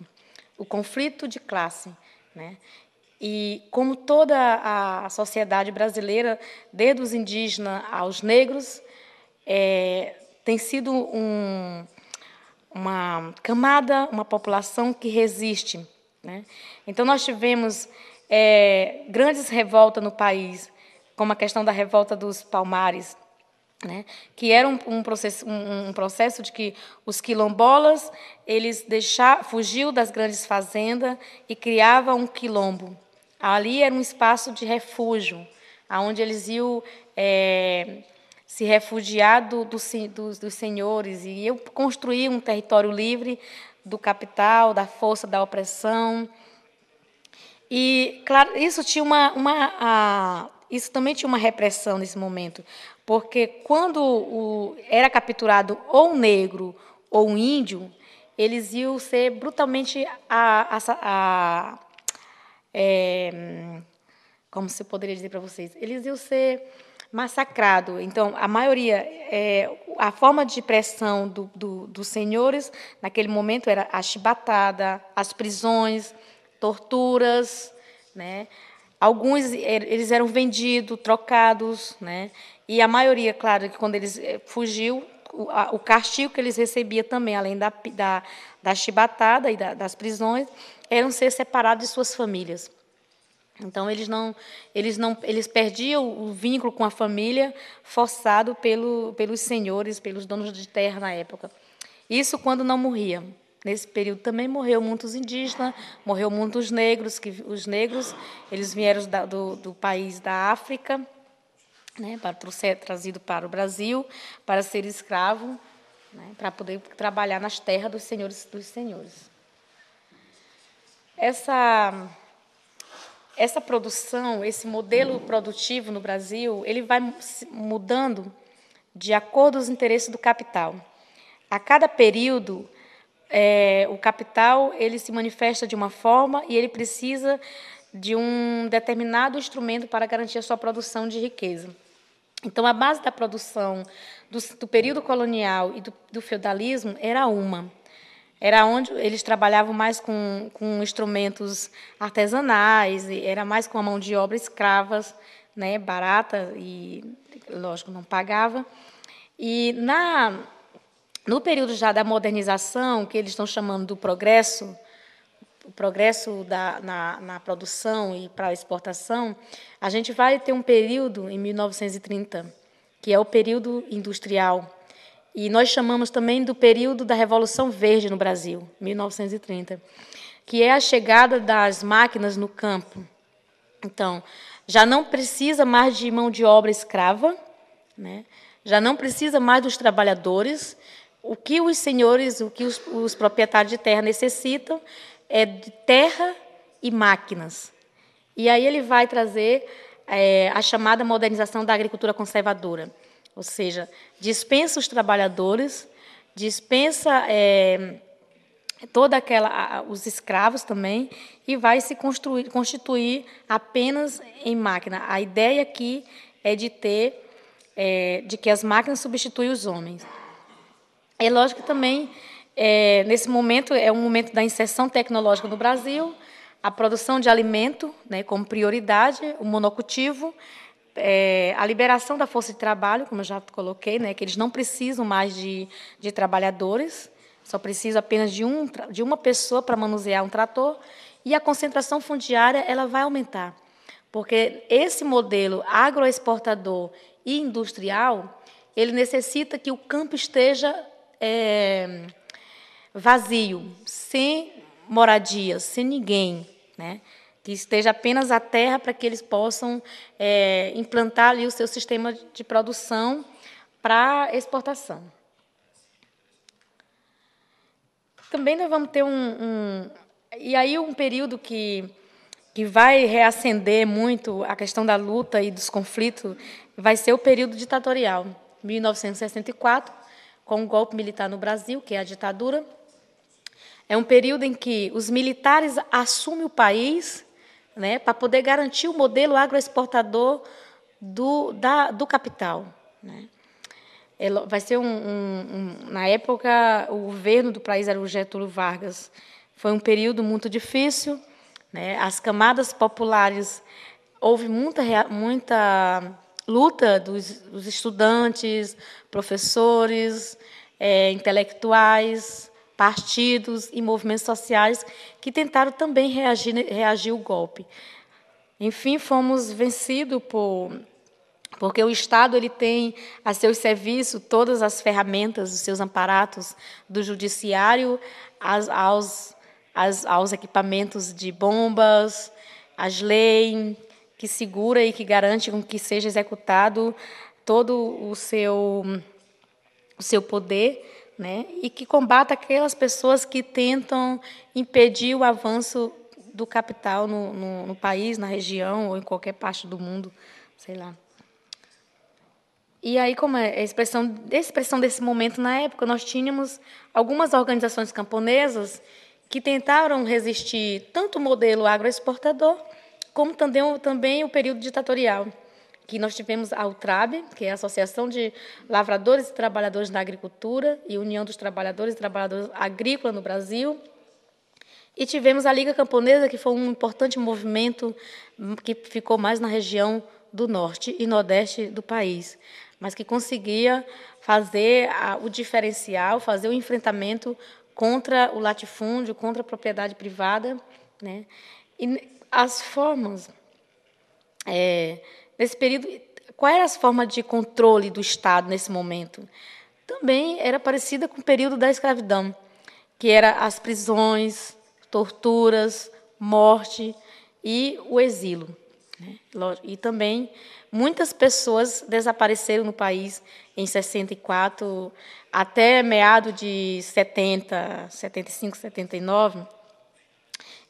o conflito de classe, né? E como toda a sociedade brasileira, desde os indígenas aos negros, é, tem sido um, uma camada, uma população que resiste. Né? Então, nós tivemos é, grandes revoltas no país, como a questão da revolta dos palmares, né? que era um, um processo, um, um, processo de que os quilombolas eles deixar, fugiu das grandes fazendas e criava um quilombo. Ali era um espaço de refúgio, aonde eles iam é, se refugiar do, do, dos, dos senhores e iam construir um território livre do capital, da força, da opressão. E, claro, isso tinha uma, uma a, isso também tinha uma repressão nesse momento, porque quando o, era capturado ou um negro ou um índio, eles iam ser brutalmente a, a, a é, como se poderia dizer para vocês, eles iam ser massacrados. Então, a maioria, é, a forma de pressão do, do, dos senhores naquele momento era a chibatada, as prisões, torturas, né? Alguns eh, eles eram vendidos, trocados, né? E a maioria, claro, que quando eles eh, fugiu, o, castigo que eles recebiam também, além da, da, da chibatada e da, das prisões, eram ser separados de suas famílias. Então eles não, eles não, eles perdiam o vínculo com a família forçado pelo, pelos senhores, pelos donos de terra na época. Isso quando não morriam nesse período também morreu muitos indígenas, morreu muitos negros, que os negros eles vieram da, do, do país da África, né, para ser trazido para o Brasil para ser escravo, né, para poder trabalhar nas terras dos senhores dos senhores. Essa essa produção, esse modelo produtivo no Brasil, ele vai mudando de acordo com os interesses do capital. A cada período, é, o capital ele se manifesta de uma forma e ele precisa de um determinado instrumento para garantir a sua produção de riqueza. Então, a base da produção do, do período colonial e do, do, feudalismo era uma. Era onde eles trabalhavam mais com, com instrumentos artesanais, era mais com a mão de obra escravas, né, barata e, lógico, não pagava. E na no período já da modernização, que eles estão chamando do progresso, o progresso da, na, na produção e para a exportação, a gente vai ter um período em 1930, que é o período industrial. E nós chamamos também do período da Revolução Verde no Brasil, 1930, que é a chegada das máquinas no campo. Então, já não precisa mais de mão de obra escrava, né? já não precisa mais dos trabalhadores, o que os senhores, o que os, os proprietários de terra necessitam é de terra e máquinas. E aí ele vai trazer é, a chamada modernização da agricultura conservadora, ou seja, dispensa os trabalhadores, dispensa é, toda aquela os escravos também e vai se construir constituir apenas em máquina. A ideia aqui é de ter é, de que as máquinas substituem os homens. É lógico que também, é, nesse momento, é um momento da inserção tecnológica no Brasil, a produção de alimento né, como prioridade, o monocultivo, é, a liberação da força de trabalho, como eu já coloquei, né, que eles não precisam mais de, de trabalhadores, só precisam apenas de, um, de uma pessoa para manusear um trator, e a concentração fundiária ela vai aumentar, porque esse modelo agroexportador e industrial, ele necessita que o campo esteja é, vazio, sem moradia, sem ninguém, né? que esteja apenas a terra para que eles possam é, implantar ali o seu sistema de produção para exportação. Também nós vamos ter um, um, e aí um período que que vai reacender muito a questão da luta e dos conflitos vai ser o período ditatorial, 1964 com o golpe militar no Brasil, que é a ditadura. É um período em que os militares assumem o país né, para poder garantir o modelo agroexportador do, da, do capital. Né. É vai ser um, um, um, Na época, o governo do país era o Getúlio Vargas. Foi um período muito difícil. Né, as camadas populares. Houve muita, muita luta dos, dos estudantes, professores, é, intelectuais, partidos e movimentos sociais que tentaram também reagir, reagir ao golpe. Enfim, fomos vencidos por porque o Estado ele tem a seu serviço todas as ferramentas, os seus amparatos do judiciário, as, aos, as, aos equipamentos de bombas, as leis, que segura e que garante com que seja executado todo o seu, o seu poder, né? e que combata aquelas pessoas que tentam impedir o avanço do capital no, no, no país, na região ou em qualquer parte do mundo, sei lá. E aí, como é a expressão, a expressão desse momento na época, nós tínhamos algumas organizações camponesas que tentaram resistir tanto o modelo agroexportador como também, também o período ditatorial, que nós tivemos a UTRAB, que é a Associação de Lavradores e Trabalhadores na Agricultura e União dos Trabalhadores e Trabalhadoras Agrícolas no Brasil, e tivemos a Liga Camponesa, que foi um importante movimento hum, que ficou mais na região do norte e nordeste do país, mas que conseguia fazer o diferencial, fazer o enfrentamento contra o latifúndio, contra a propriedade privada. Né? E as formas, é, nesse período, qual era as formas de controle do Estado nesse momento? Também era parecida com o período da escravidão, que era as prisões, torturas, morte e o exílio. Né? E também muitas pessoas desapareceram no país em 64 até meado de 70, 75, 79.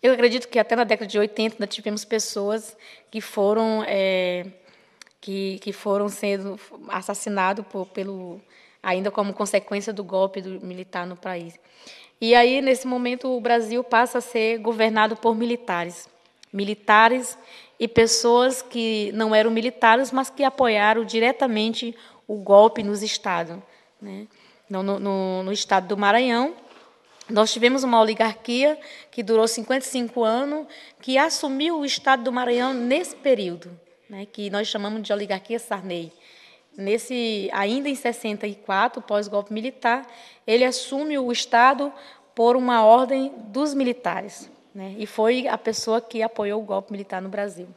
Eu acredito que até na década de 80 ainda tivemos pessoas que foram é, que, que foram sendo assassinados por, pelo ainda como consequência do golpe do militar no país. E aí nesse momento o Brasil passa a ser governado por militares, militares e pessoas que não eram militares, mas que apoiaram diretamente o golpe nos estados, né? no, no, no estado do Maranhão nós tivemos uma oligarquia que durou 55 anos, que assumiu o Estado do Maranhão nesse período, né, que nós chamamos de oligarquia Sarney. Nesse, ainda em 64, pós-golpe militar, ele assume o Estado por uma ordem dos militares. Né, e foi a pessoa que apoiou o golpe militar no Brasil.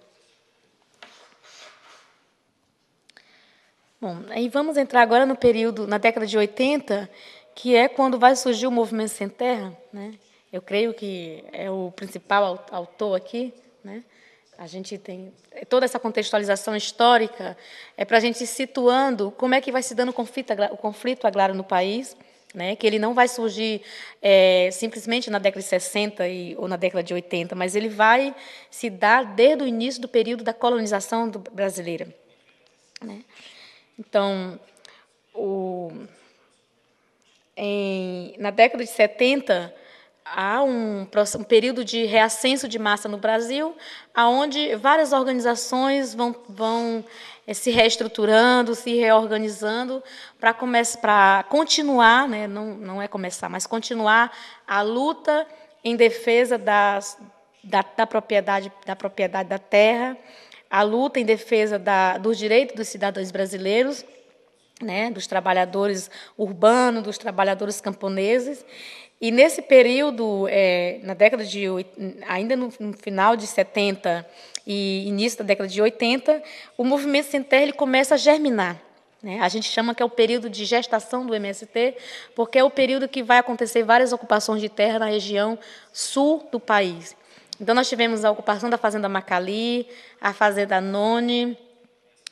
Bom, aí vamos entrar agora no período, na década de 80, que é quando vai surgir o movimento Sem Terra, né? Eu creio que é o principal autor aqui, né? A gente tem é, toda essa contextualização histórica é para a gente ir situando como é que vai se dando o conflito, o conflito agrário no país, né? Que ele não vai surgir é, simplesmente na década de 60 e, ou na década de 80, mas ele vai se dar desde o início do período da colonização brasileira, né? Então, o em, na década de 70, há um, um, período de reascenso de massa no Brasil, aonde várias organizações vão, vão é, se reestruturando, se reorganizando para continuar, né, não, não é começar, mas continuar a luta em defesa das, da, da, propriedade, da propriedade da terra, a luta em defesa da, dos direitos dos cidadãos brasileiros né, dos trabalhadores urbanos, dos trabalhadores camponeses. E nesse período, é, na década de ainda no, no, final de 70 e início da década de 80, o movimento sem terra ele começa a germinar. Né? A gente chama que é o período de gestação do MST, porque é o período que vai acontecer várias ocupações de terra na região sul do país. Então, nós tivemos a ocupação da Fazenda Macali, a Fazenda Noni,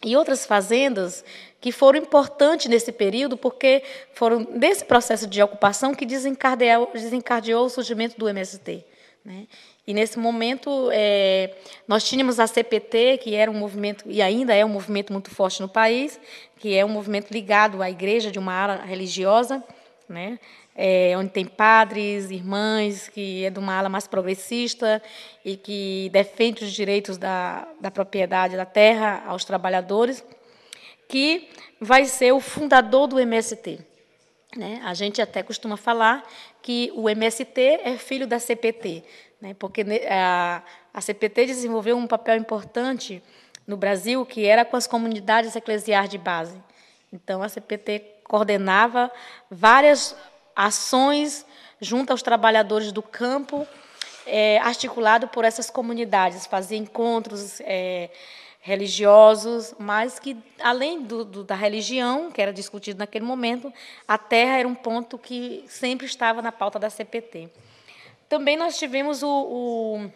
e outras fazendas que foram importantes nesse período, porque foram desse processo de ocupação que desencadeou, desencadeou o surgimento do MST. Né? E nesse momento é, nós tínhamos a CPT, que era um movimento e ainda é um movimento muito forte no país, que é um movimento ligado à igreja de uma área religiosa, né? é, onde tem padres, irmãs, que é de uma ala mais progressista e que defende os direitos da, da propriedade da terra aos trabalhadores, que vai ser o fundador do MST. Né? A gente até costuma falar que o MST é filho da CPT, né? porque né, a, a CPT desenvolveu um papel importante no Brasil, que era com as comunidades eclesiais de base. Então, a CPT coordenava várias ações junto aos trabalhadores do campo, é, articulado por essas comunidades, fazer encontros é, religiosos, mas que, além do, do, da religião, que era discutido naquele momento, a terra era um ponto que sempre estava na pauta da CPT. Também nós tivemos o, o,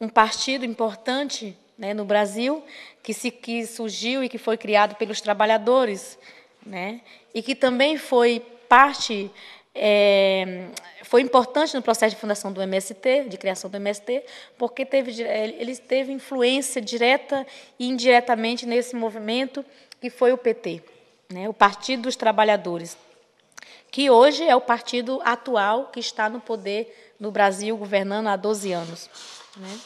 um partido importante né, no Brasil, que, se, que surgiu e que foi criado pelos trabalhadores, né, e que também foi parte é, foi importante no processo de fundação do MST, de criação do MST, porque teve, ele teve influência direta e indiretamente nesse movimento que foi o PT, né, o Partido dos Trabalhadores, que hoje é o partido atual que está no poder no Brasil, governando há 12 anos. Né.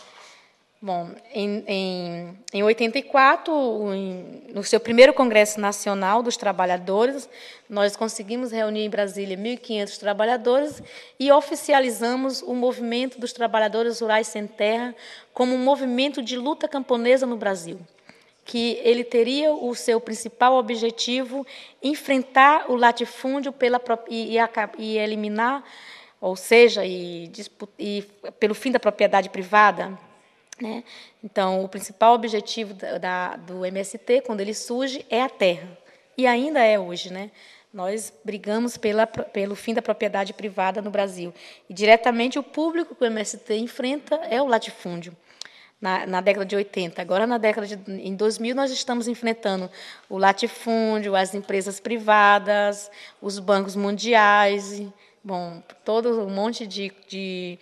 Bom, em, em, em 84, em, no seu primeiro Congresso Nacional dos Trabalhadores, nós conseguimos reunir em Brasília 1.500 trabalhadores e oficializamos o movimento dos trabalhadores rurais sem terra como um movimento de luta camponesa no Brasil, que ele teria o seu principal objetivo enfrentar o latifúndio pela, e, e, e eliminar, ou seja, e, e pelo fim da propriedade privada né? Então, o principal objetivo da, do MST, quando ele surge, é a terra. E ainda é hoje. Né? Nós brigamos pela, pelo fim da propriedade privada no Brasil. E, diretamente, o público que o MST enfrenta é o latifúndio. Na, na, década de 80. Agora, na década de em 2000, nós estamos enfrentando o latifúndio, as empresas privadas, os bancos mundiais, bom, todo um monte de, de,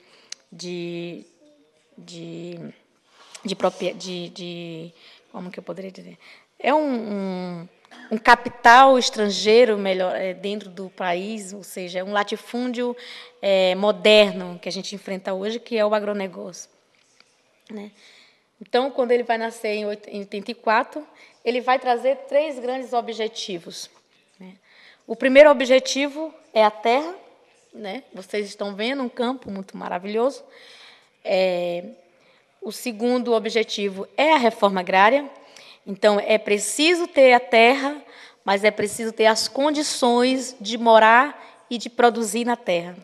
de, de de, de, de como que eu poderia dizer? É um, um, um capital estrangeiro melhor é, dentro do país, ou seja, é um latifúndio é, moderno que a gente enfrenta hoje, que é o agronegócio. Né? Então, quando ele vai nascer em 84, ele vai trazer três grandes objetivos. Né? O primeiro objetivo é a terra, né? vocês estão vendo um campo muito maravilhoso. É, o segundo objetivo é a reforma agrária. Então, é preciso ter a terra, mas é preciso ter as condições de morar e de produzir na terra.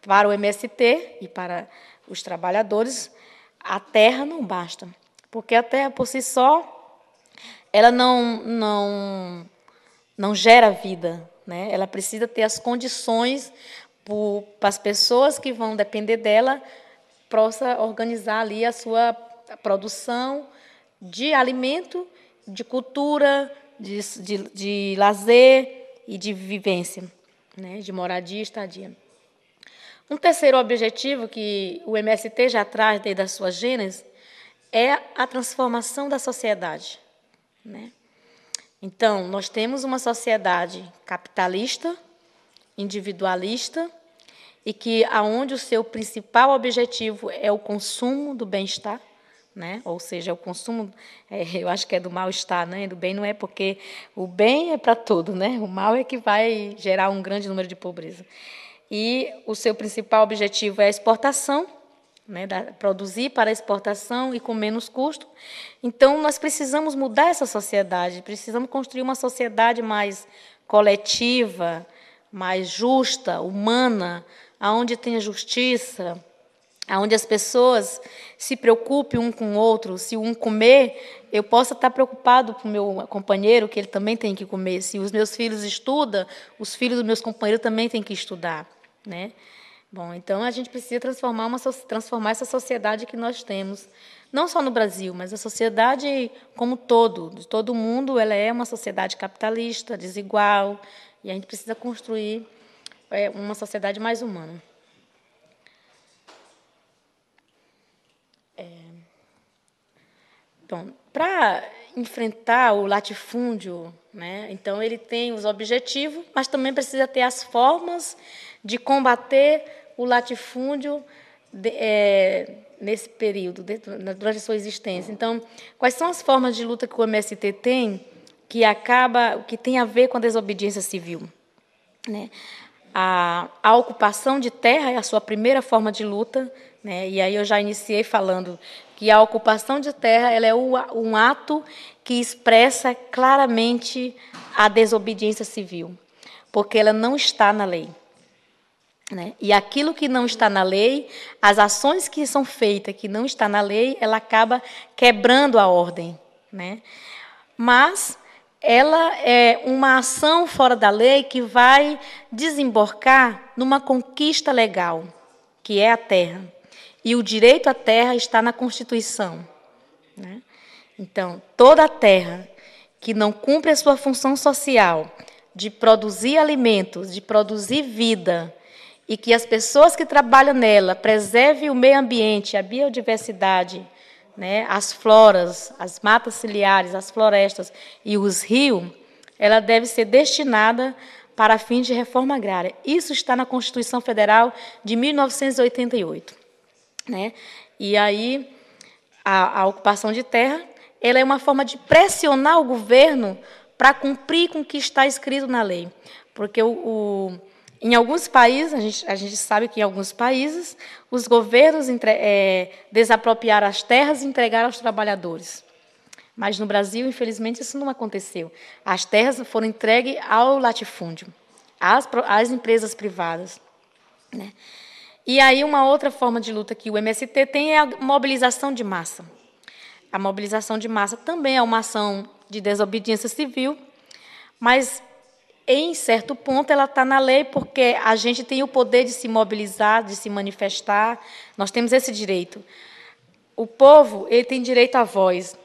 Para o MST e para os trabalhadores, a terra não basta, porque a terra por si só ela não não não gera vida, né? Ela precisa ter as condições para as pessoas que vão depender dela possa organizar ali a sua produção de alimento, de cultura, de, de, de lazer e de vivência, né, de moradia e estadia. Um terceiro objetivo que o MST já traz desde a sua gênese é a transformação da sociedade. Né? Então, nós temos uma sociedade capitalista, individualista, e que aonde o seu principal objetivo é o consumo do bem-estar, né? Ou seja, o consumo, é, eu acho que é do mal-estar, né? Do bem não é porque o bem é para todo, né? O mal é que vai gerar um grande número de pobreza. E o seu principal objetivo é a exportação, né? Da, produzir para exportação e com menos custo. Então, nós precisamos mudar essa sociedade, precisamos construir uma sociedade mais coletiva, mais justa, humana, aonde tenha justiça, aonde as pessoas se preocupem um com o outro, se um comer, eu possa estar preocupado com o meu companheiro, que ele também tem que comer. Se os meus filhos estudam, os filhos dos meus companheiros também têm que estudar, né? Bom, então a gente precisa transformar, uma, transformar essa sociedade que nós temos, não só no Brasil, mas a sociedade como todo, de todo mundo, ela é uma sociedade capitalista, desigual, e a gente precisa construir é, uma sociedade mais humana. É... Bom, para enfrentar o latifúndio, né, então ele tem os objetivos, mas também precisa ter as formas de combater o latifúndio de, é, nesse período, de, durante a sua existência. Então, quais são as formas de luta que o MST tem que acaba, que tem a ver com a desobediência civil? Né? a, a ocupação de terra é a sua primeira forma de luta, né? e aí eu já iniciei falando que a ocupação de terra ela é um ato que expressa claramente a desobediência civil, porque ela não está na lei. Né? E aquilo que não está na lei, as ações que são feitas que não está na lei, ela acaba quebrando a ordem. Né? Mas ela é uma ação fora da lei que vai desembocar numa conquista legal, que é a terra. E o direito à terra está na Constituição. Né? Então, toda a terra que não cumpre a sua função social de produzir alimentos, de produzir vida, e que as pessoas que trabalham nela preservem o meio ambiente, a biodiversidade, né, as floras, as matas ciliares, as florestas e os rios, ela deve ser destinada para fins de reforma agrária. Isso está na Constituição Federal de 1988. Né? E aí, a, a ocupação de terra ela é uma forma de pressionar o governo para cumprir com o que está escrito na lei. Porque o, o em alguns países, a gente, a gente sabe que em alguns países, os governos entre, é, desapropriaram as terras e entregaram aos trabalhadores. Mas no Brasil, infelizmente, isso não aconteceu. As terras foram entregues ao latifúndio, às, às empresas privadas. Né? E aí, uma outra forma de luta que o MST tem é a mobilização de massa. A mobilização de massa também é uma ação de desobediência civil, mas em certo ponto, ela está na lei porque a gente tem o poder de se mobilizar, de se manifestar, nós temos esse direito. O povo ele tem direito à voz,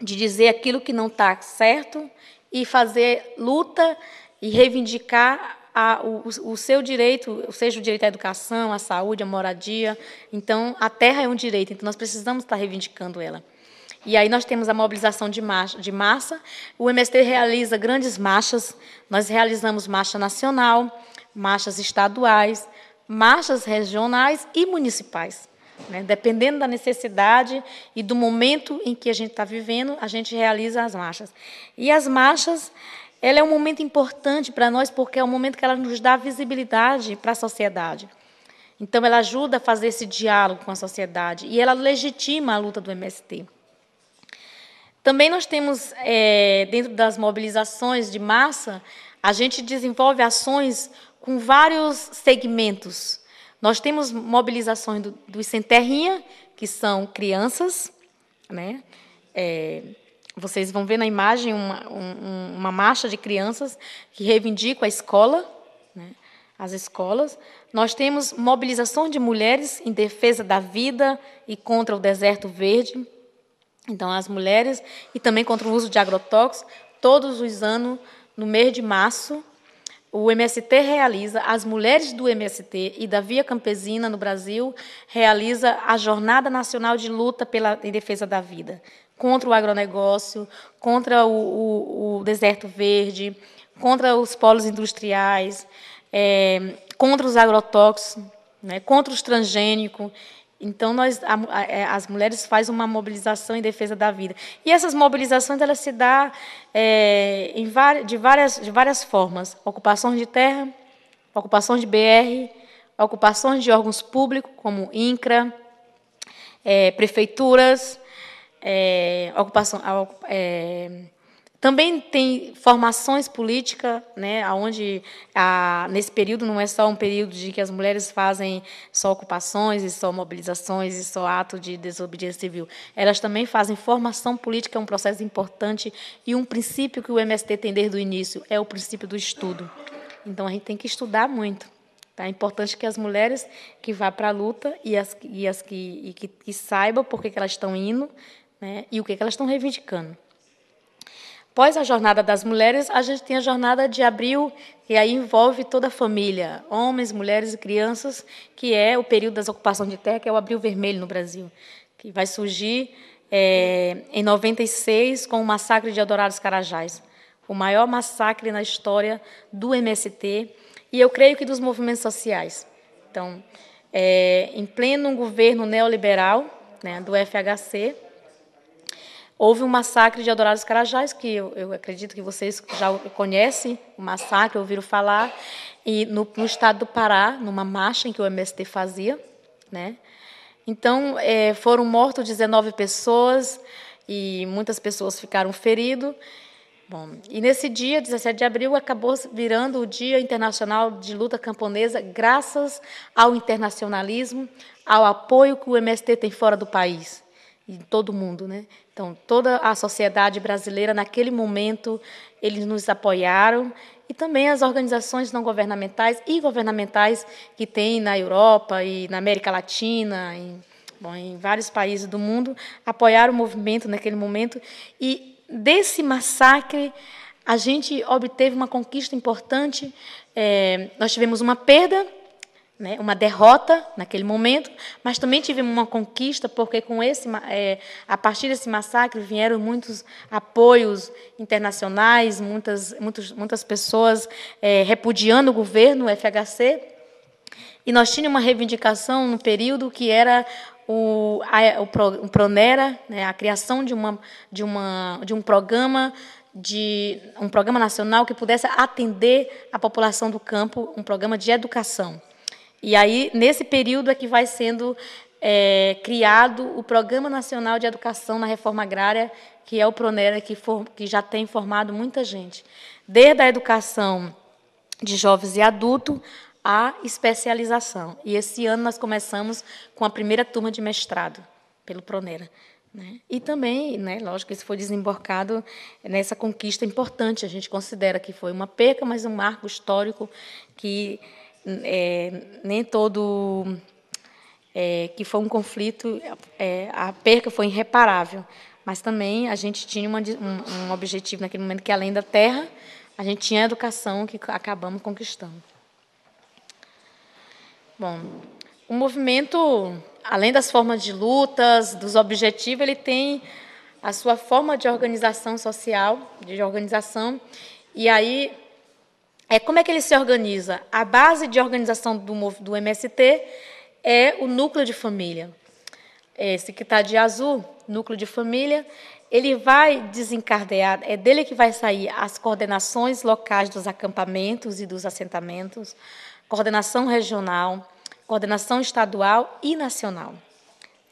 de dizer aquilo que não está certo e fazer luta e reivindicar a, o, o seu direito, seja o direito à educação, à saúde, à moradia. Então, a terra é um direito, então nós precisamos estar tá reivindicando ela. E aí nós temos a mobilização de, marcha, de massa. O MST realiza grandes marchas. Nós realizamos marcha nacional, marchas estaduais, marchas regionais e municipais. Né? Dependendo da necessidade e do momento em que a gente está vivendo, a gente realiza as marchas. E as marchas, ela é um momento importante para nós, porque é o um momento que ela nos dá visibilidade para a sociedade. Então, ela ajuda a fazer esse diálogo com a sociedade e ela legitima a luta do MST. Também nós temos, é, dentro das mobilizações de massa, a gente desenvolve ações com vários segmentos. Nós temos mobilizações do, dos sem terrinha, que são crianças. Né? É, vocês vão ver na imagem uma, um, uma marcha de crianças que reivindica a escola, né? as escolas. Nós temos mobilização de mulheres em defesa da vida e contra o deserto verde. Então, as mulheres, e também contra o uso de agrotóxicos, todos os anos, no mês de março, o MST realiza, as mulheres do MST e da Via Campesina no Brasil, realiza a Jornada Nacional de Luta pela, em Defesa da Vida, contra o agronegócio, contra o, o, o deserto verde, contra os polos industriais, é, contra os agrotóxicos, né, contra os transgênicos. Então nós, a, a, é, as mulheres fazem uma mobilização em defesa da vida. E essas mobilizações elas se dá é, de, várias, de várias formas: ocupações de terra, ocupações de BR, ocupações de órgãos públicos como INCRA, é, prefeituras, é, ocupação, é, também tem formações políticas, né, onde a, nesse período não é só um período de que as mulheres fazem só ocupações e só mobilizações e só ato de desobediência civil. Elas também fazem formação política, é um processo importante e um princípio que o MST tem desde o início, é o princípio do estudo. Então, a gente tem que estudar muito. Tá? É importante que as mulheres que vá para a luta e as, e as que, e que, que saibam por que, que elas estão indo né, e o que, que elas estão reivindicando. Após a jornada das mulheres, a gente tem a jornada de abril, que aí envolve toda a família, homens, mulheres e crianças, que é o período das ocupações de terra, que é o abril vermelho no Brasil, que vai surgir é, em 96 com o massacre de Adorados Carajás, o maior massacre na história do MST e eu creio que dos movimentos sociais. Então, é, em pleno governo neoliberal né, do FHC, Houve um massacre de Adorados Carajás, que eu, eu, acredito que vocês já conhecem, o massacre, ouviram falar, e no, no estado do Pará, numa marcha em que o MST fazia. Né? Então, é, foram mortos 19 pessoas e muitas pessoas ficaram feridas. Bom, e nesse dia, 17 de abril, acabou virando o Dia Internacional de Luta Camponesa, graças ao internacionalismo, ao apoio que o MST tem fora do país, em todo o mundo. Né? Então, toda a sociedade brasileira, naquele momento, eles nos apoiaram e também as organizações não governamentais e governamentais que tem na Europa e na América Latina, em, bom, em vários países do mundo, apoiaram o movimento naquele momento. E desse massacre, a gente obteve uma conquista importante. É, nós tivemos uma perda né, uma derrota naquele momento, mas também tivemos uma conquista, porque com esse, é, a partir desse massacre vieram muitos apoios internacionais, muitas, muitos, muitas pessoas é, repudiando o governo, o FHC, e nós tínhamos uma reivindicação no período que era o, a, o, Pro, o Pronera, né, a criação de, uma, de, uma, de um programa de um programa nacional que pudesse atender a população do campo, um programa de educação. E aí, nesse período é que vai sendo é, criado o Programa Nacional de Educação na Reforma Agrária, que é o PRONERA, que, for, que já tem formado muita gente. Desde a educação de jovens e adultos à especialização. E esse ano nós começamos com a primeira turma de mestrado pelo Pronera. Né? E também, né, lógico, isso foi desembarcado nessa conquista importante. A gente considera que foi uma perca, mas um marco histórico que é, nem todo é, que foi um conflito, é, a perca foi irreparável. Mas também a gente tinha uma, um, um, objetivo naquele momento que, além da terra, a gente tinha a educação que acabamos conquistando. Bom, o movimento, além das formas de lutas, dos objetivos, ele tem a sua forma de organização social, de organização. E aí é, como é que ele se organiza? A base de organização do, do MST é o núcleo de família. Esse que está de azul, núcleo de família, ele vai desencadear, é dele que vai sair as coordenações locais dos acampamentos e dos assentamentos, coordenação regional, coordenação estadual e nacional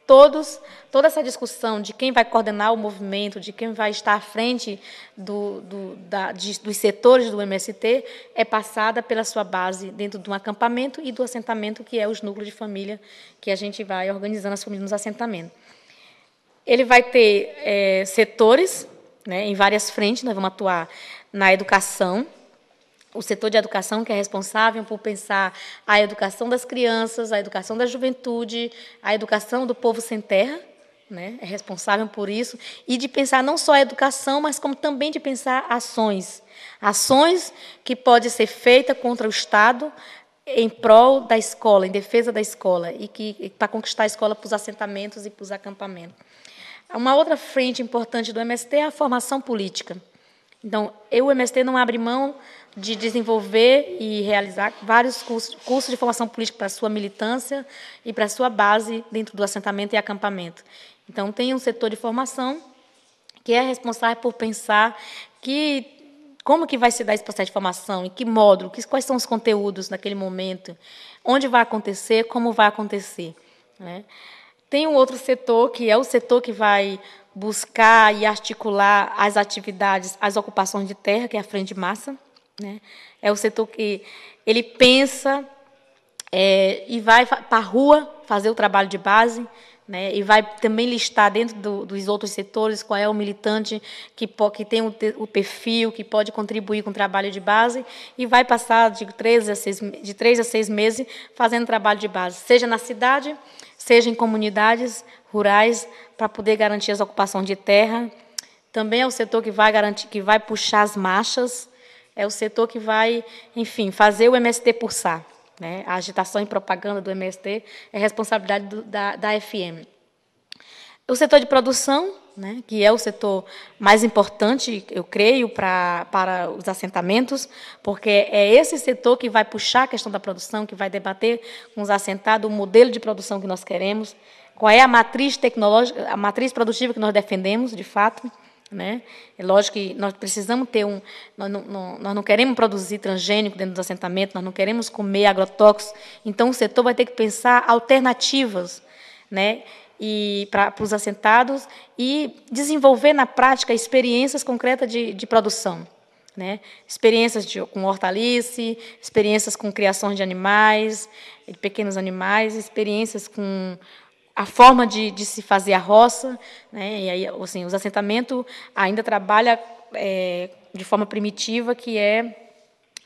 todos toda essa discussão de quem vai coordenar o movimento, de quem vai estar à frente do, do, da, de, dos setores do MST, é passada pela sua base dentro de um acampamento e do assentamento, que é os núcleos de família que a gente vai organizando as famílias nos assentamentos. Ele vai ter é, setores né, em várias frentes, nós vamos atuar na educação, o setor de educação que é responsável por pensar a educação das crianças, a educação da juventude, a educação do povo sem terra, né? é responsável por isso, e de pensar não só a educação, mas como também de pensar ações. Ações que podem ser feitas contra o Estado em prol da escola, em defesa da escola, e que para conquistar a escola para os assentamentos e para os acampamentos. Uma outra frente importante do MST é a formação política. Então, eu, o MST, não abre mão de desenvolver e realizar vários cursos, cursos de formação política para a sua militância e para a sua base dentro do assentamento e acampamento. Então, tem um setor de formação que é responsável por pensar que como que vai se dar esse processo de formação, em que módulo, quais são os conteúdos naquele momento, onde vai acontecer, como vai acontecer. Né? Tem um outro setor, que é o setor que vai buscar e articular as atividades, as ocupações de terra, que é a frente de massa. Né? É o setor que ele pensa é, e vai para a rua fazer o trabalho de base, né, e vai também listar dentro do, dos outros setores qual é o militante que, que tem o, o, perfil, que pode contribuir com o trabalho de base, e vai passar de três, a seis, de três a seis meses fazendo trabalho de base, seja na cidade, seja em comunidades rurais, para poder garantir as ocupações de terra. Também é o setor que vai garantir, que vai puxar as marchas, é o setor que vai, enfim, fazer o MST pulsar. Né? A agitação e propaganda do MST é responsabilidade do, da, da FM. O setor de produção, né, que é o setor mais importante, eu creio, pra, para os assentamentos, porque é esse setor que vai puxar a questão da produção, que vai debater com os assentados o modelo de produção que nós queremos qual é a matriz tecnológica, a matriz produtiva que nós defendemos, de fato. Né? É lógico que nós precisamos ter um. Nós não, não, nós não, queremos produzir transgênico dentro dos assentamentos, nós não queremos comer agrotóxicos. Então, o setor vai ter que pensar alternativas né? e para os assentados e desenvolver na prática experiências concretas de, de produção. Né? Experiências de, com hortalice, experiências com criação de animais, de pequenos animais, experiências com a forma de, de, se fazer a roça, né? E aí, assim, os assentamentos ainda trabalha é, de forma primitiva, que é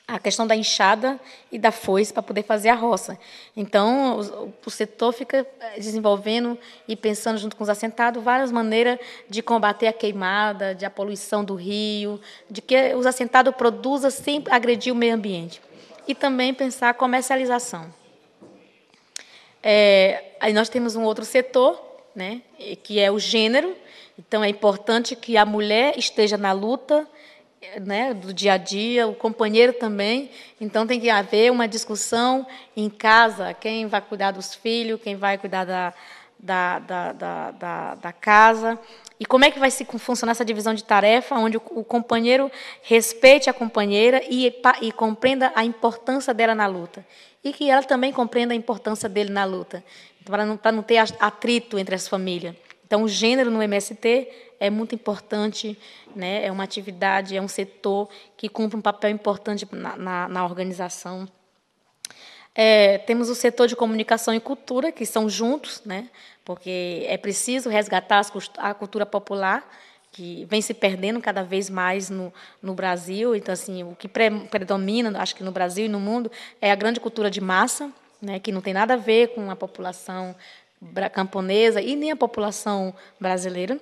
a questão da enxada e da foice para poder fazer a roça. Então, o, o, setor fica é, desenvolvendo e pensando junto com os assentados várias maneiras de combater a queimada, de a poluição do rio, de que os assentados produzam sem agredir o meio ambiente. E também pensar a comercialização. É, aí nós temos um outro setor, né, que é o gênero. Então, é importante que a mulher esteja na luta né, do dia a dia, o companheiro também. Então, tem que haver uma discussão em casa: quem vai cuidar dos filhos, quem vai cuidar da, da, da, da, da casa. E como é que vai se funcionar essa divisão de tarefa, onde o, companheiro respeite a companheira e, e compreenda a importância dela na luta. E que ela também compreenda a importância dele na luta, para não, não ter atrito entre as famílias. Então, o gênero no MST é muito importante, né? é uma atividade, é um setor que cumpre um papel importante na, na, na organização. É, temos o setor de comunicação e cultura, que são juntos, né? porque é preciso resgatar as, a cultura popular, que vem se perdendo cada vez mais no, no Brasil. Então, assim, o que pre, predomina, acho que no Brasil e no mundo, é a grande cultura de massa, né, que não tem nada a ver com a população camponesa e nem a população brasileira.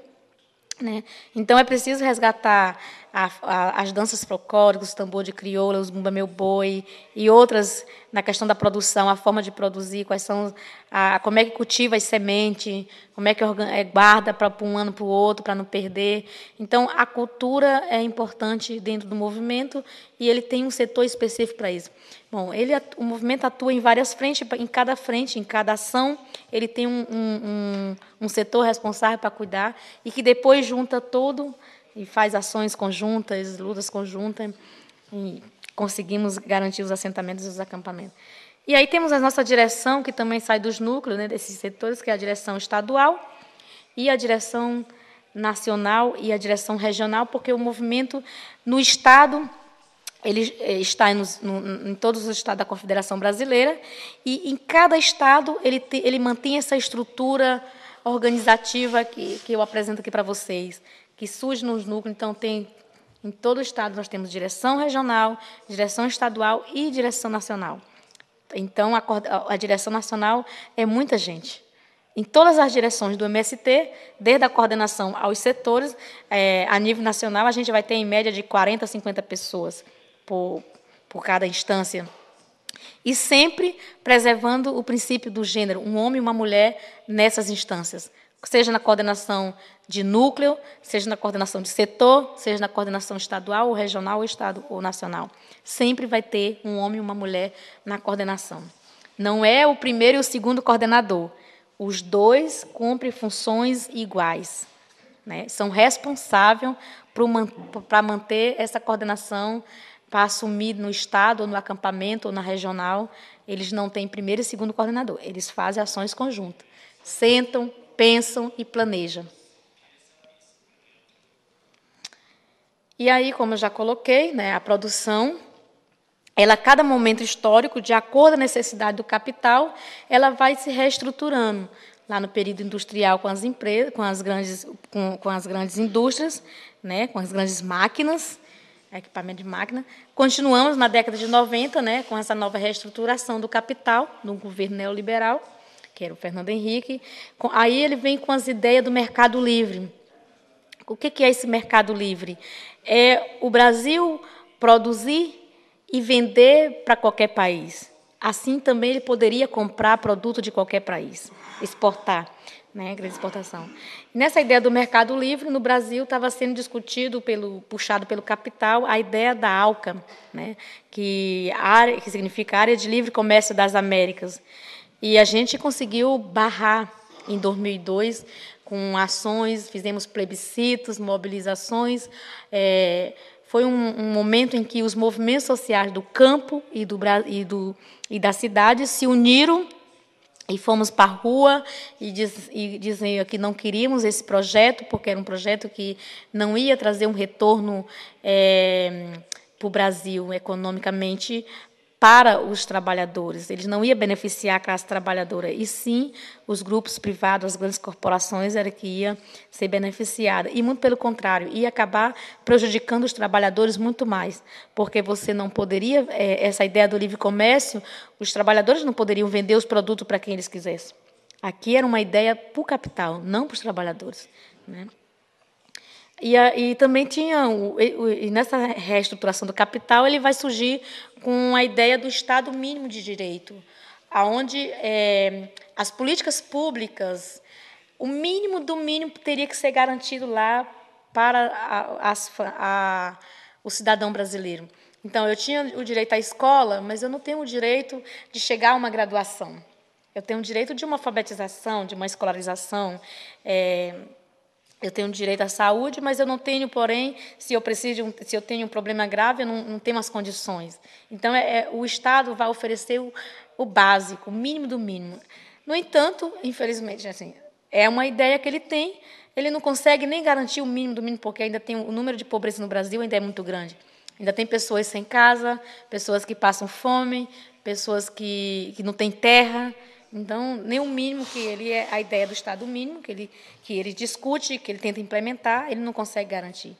Né? Então, é preciso resgatar a, a, as danças folclóricas, o tambor de crioula, os bumba meu boi e outras na questão da produção, a forma de produzir, quais são a, como é que cultiva as sementes, como é que é, guarda para um ano para o outro, para não perder. Então, a cultura é importante dentro do movimento e ele tem um setor específico para isso. Bom, ele, o movimento atua em várias frentes, em cada frente, em cada ação, ele tem um, um, um, um setor responsável para cuidar e que depois junta todo e faz ações conjuntas, lutas conjuntas, e conseguimos garantir os assentamentos e os acampamentos. E aí temos a nossa direção, que também sai dos núcleos, né, desses setores, que é a direção estadual e a direção nacional e a direção regional, porque o movimento no Estado ele eh, está em, no, em, todos os estados da Confederação Brasileira e em cada estado ele, te, ele mantém essa estrutura organizativa que, que eu apresento aqui para vocês que surge nos núcleos, então tem em todo o estado nós temos direção regional, direção estadual e direção nacional. Então a, a direção nacional é muita gente. Em todas as direções do MST, desde a coordenação aos setores, é, a nível nacional, a gente vai ter em média de 40 a 50 pessoas por, por cada instância. E sempre preservando o princípio do gênero, um homem e uma mulher nessas instâncias seja na coordenação de núcleo, seja na coordenação de setor, seja na coordenação estadual, ou regional, ou estado ou nacional. Sempre vai ter um homem e uma mulher na coordenação. Não é o primeiro e o segundo coordenador. Os dois cumprem funções iguais. Né? São responsáveis para manter essa coordenação, para assumir no estado, ou no acampamento, ou na regional. Eles não têm primeiro e segundo coordenador. Eles fazem ações conjuntas. Sentam, pensam e planejam. E aí, como eu já coloquei, né, a produção, ela a cada momento histórico, de acordo com a necessidade do capital, ela vai se reestruturando. Lá no período industrial com as empresas, com as grandes, com, com as grandes indústrias, né, com as grandes máquinas, equipamento de máquina. Continuamos na década de 90, né, com essa nova reestruturação do capital no governo neoliberal que era o Fernando Henrique. Aí ele vem com as ideias do mercado livre. O que é esse mercado livre? É o Brasil produzir e vender para qualquer país. Assim também ele poderia comprar produto de qualquer país, exportar, né, grande exportação. Nessa ideia do mercado livre, no Brasil estava sendo discutido pelo puxado pelo capital a ideia da ALCA, né, que área que significa Área de Livre Comércio das Américas. E a gente conseguiu barrar em 2002 com ações, fizemos plebiscitos, mobilizações. É, foi um, um, momento em que os movimentos sociais do campo e, do, e, do, e da cidade se uniram e fomos para a rua e, diz, e que não queríamos esse projeto, porque era um projeto que não ia trazer um retorno é, para o Brasil economicamente para os trabalhadores. Ele não ia beneficiar a classe trabalhadora, e sim os grupos privados, as grandes corporações, era que ia ser beneficiada. E muito pelo contrário, ia acabar prejudicando os trabalhadores muito mais, porque você não poderia, é, essa ideia do livre comércio, os trabalhadores não poderiam vender os produtos para quem eles quisessem. Aqui era uma ideia para o capital, não para os trabalhadores. Né? E, e, também tinha, e nessa reestruturação do capital, ele vai surgir com a ideia do Estado mínimo de direito, aonde é, as políticas públicas, o mínimo do mínimo teria que ser garantido lá para a, a, a, o cidadão brasileiro. Então, eu tinha o direito à escola, mas eu não tenho o direito de chegar a uma graduação. Eu tenho o direito de uma alfabetização, de uma escolarização. É, eu tenho direito à saúde, mas eu não tenho, porém, se eu preciso, se eu tenho um problema grave, eu não, não tenho as condições. Então, é, é, o Estado vai oferecer o, o, básico, o mínimo do mínimo. No entanto, infelizmente, assim, é uma ideia que ele tem. Ele não consegue nem garantir o mínimo do mínimo, porque ainda tem o número de pobreza no Brasil ainda é muito grande. Ainda tem pessoas sem casa, pessoas que passam fome, pessoas que, que não têm terra. Então, nem o mínimo que ele é a ideia do Estado mínimo que ele que ele discute, que ele tenta implementar, ele não consegue garantir.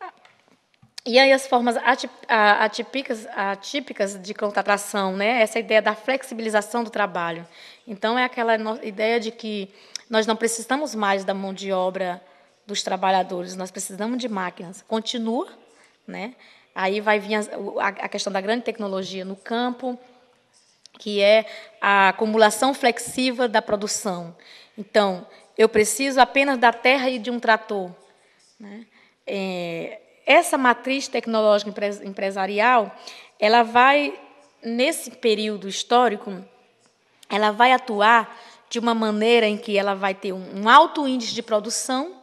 Ah, e aí as formas atípicas, atípicas de contratação, né? Essa ideia da flexibilização do trabalho. Então é aquela ideia de que nós não precisamos mais da mão de obra dos trabalhadores, nós precisamos de máquinas. Continua, né? Aí vai vir a, a questão da grande tecnologia no campo, que é a acumulação flexiva da produção. Então, eu preciso apenas da terra e de um trator. Né? É, essa matriz tecnológica empresarial, ela vai, nesse período histórico, ela vai atuar de uma maneira em que ela vai ter um, alto índice de produção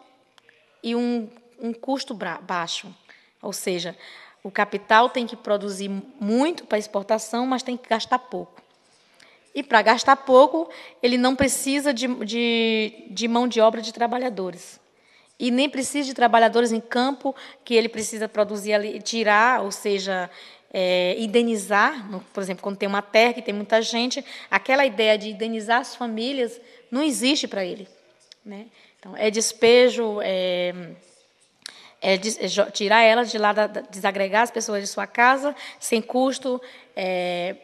e um, um custo baixo. Ou seja, o capital tem que produzir muito para exportação, mas tem que gastar pouco. E para gastar pouco, ele não precisa de, de, de, mão de obra de trabalhadores. E nem precisa de trabalhadores em campo que ele precisa produzir ali, tirar, ou seja, é, indenizar. Por exemplo, quando tem uma terra que tem muita gente, aquela ideia de indenizar as famílias não existe para ele. Né? Então, é despejo. É, é, é tirar elas de lá, desagregar as pessoas de sua casa, sem custo, é,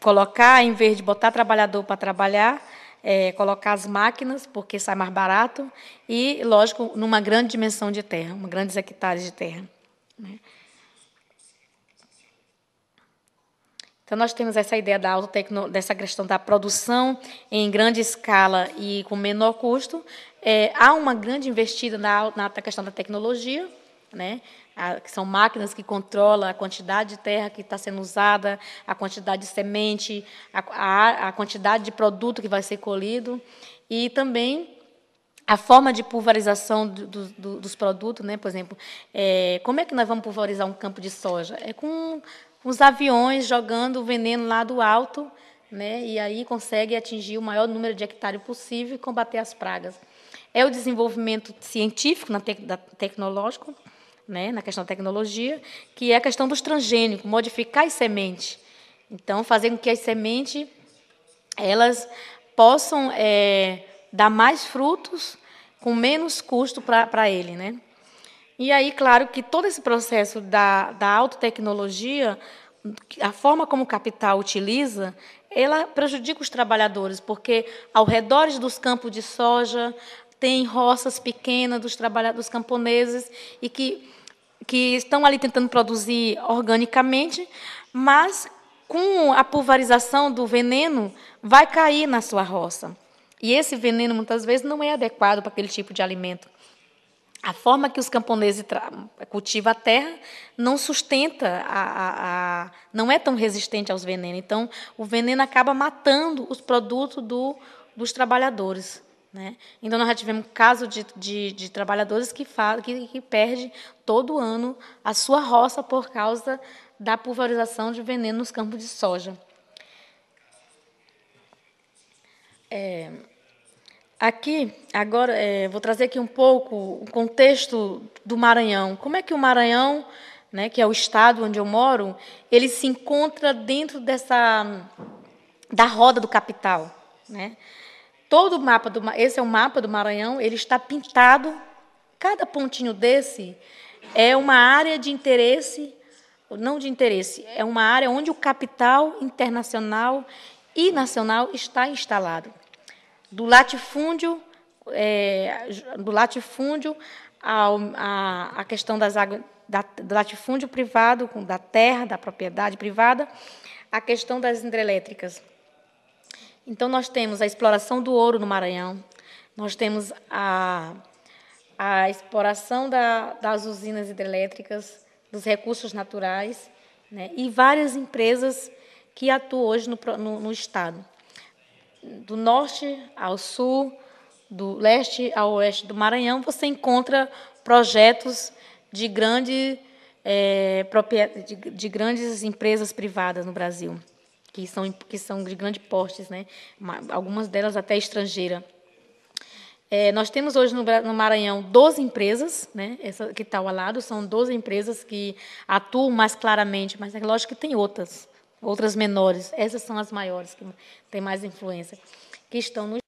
colocar, em vez de botar trabalhador para trabalhar, é, colocar as máquinas, porque sai mais barato, e, lógico, numa grande dimensão de terra, uma grandes hectares de terra. Né? Então, nós temos essa ideia da dessa questão da produção em grande escala e com menor custo. É, há uma grande investida na, na questão da tecnologia, né? a, que são máquinas que controlam a quantidade de terra que está sendo usada, a quantidade de semente, a, a, a quantidade de produto que vai ser colhido, e também a forma de pulverização do, do, dos produtos, né? por exemplo, é, como é que nós vamos pulverizar um campo de soja? É com os aviões jogando o veneno lá do alto, né? e aí consegue atingir o maior número de hectares possível e combater as pragas. É o desenvolvimento científico, na da, tecnológico, né, na questão da tecnologia, que é a questão dos transgênicos, modificar as sementes. Então, fazer com que as sementes elas possam é, dar mais frutos com menos custo para ele. Né? E aí, claro que todo esse processo da, da autotecnologia, a forma como o capital utiliza, ela prejudica os trabalhadores, porque ao redor dos campos de soja tem roças pequenas dos trabalhadores dos camponeses e que que estão ali tentando produzir organicamente, mas com a pulverização do veneno vai cair na sua roça. E esse veneno muitas vezes não é adequado para aquele tipo de alimento. A forma que os camponeses cultivam a terra não sustenta, a, a, a, não é tão resistente aos venenos. Então, o veneno acaba matando os produtos do, dos trabalhadores. Né? Então, nós já tivemos caso de, de, de trabalhadores que, que, que perde todo ano a sua roça por causa da pulverização de veneno nos campos de soja. É, aqui, agora, é, vou trazer aqui um pouco o contexto do Maranhão. Como é que o Maranhão, né, que é o estado onde eu moro, ele se encontra dentro dessa da roda do capital, né? Todo o mapa do esse é o mapa do Maranhão, ele está pintado. Cada pontinho desse é uma área de interesse, não de interesse, é uma área onde o capital internacional e nacional está instalado. Do latifúndio, é, do latifúndio ao, a, a questão das águas da, do latifúndio privado, da terra, da propriedade privada, a questão das hidrelétricas. Então, nós temos a exploração do ouro no Maranhão, nós temos a, a exploração da, das usinas hidrelétricas, dos recursos naturais, né, e várias empresas que atuam hoje no, no, no Estado. Do norte ao sul, do leste ao oeste do Maranhão, você encontra projetos de, grande, é, de, de grandes empresas privadas no Brasil que são, que são de grande portes, né? algumas delas até estrangeira. É, nós temos hoje no, no, Maranhão 12 empresas, né? essa que está ao lado, são 12 empresas que atuam mais claramente, mas é lógico que tem outras, outras menores, essas são as maiores, que têm mais influência, que estão no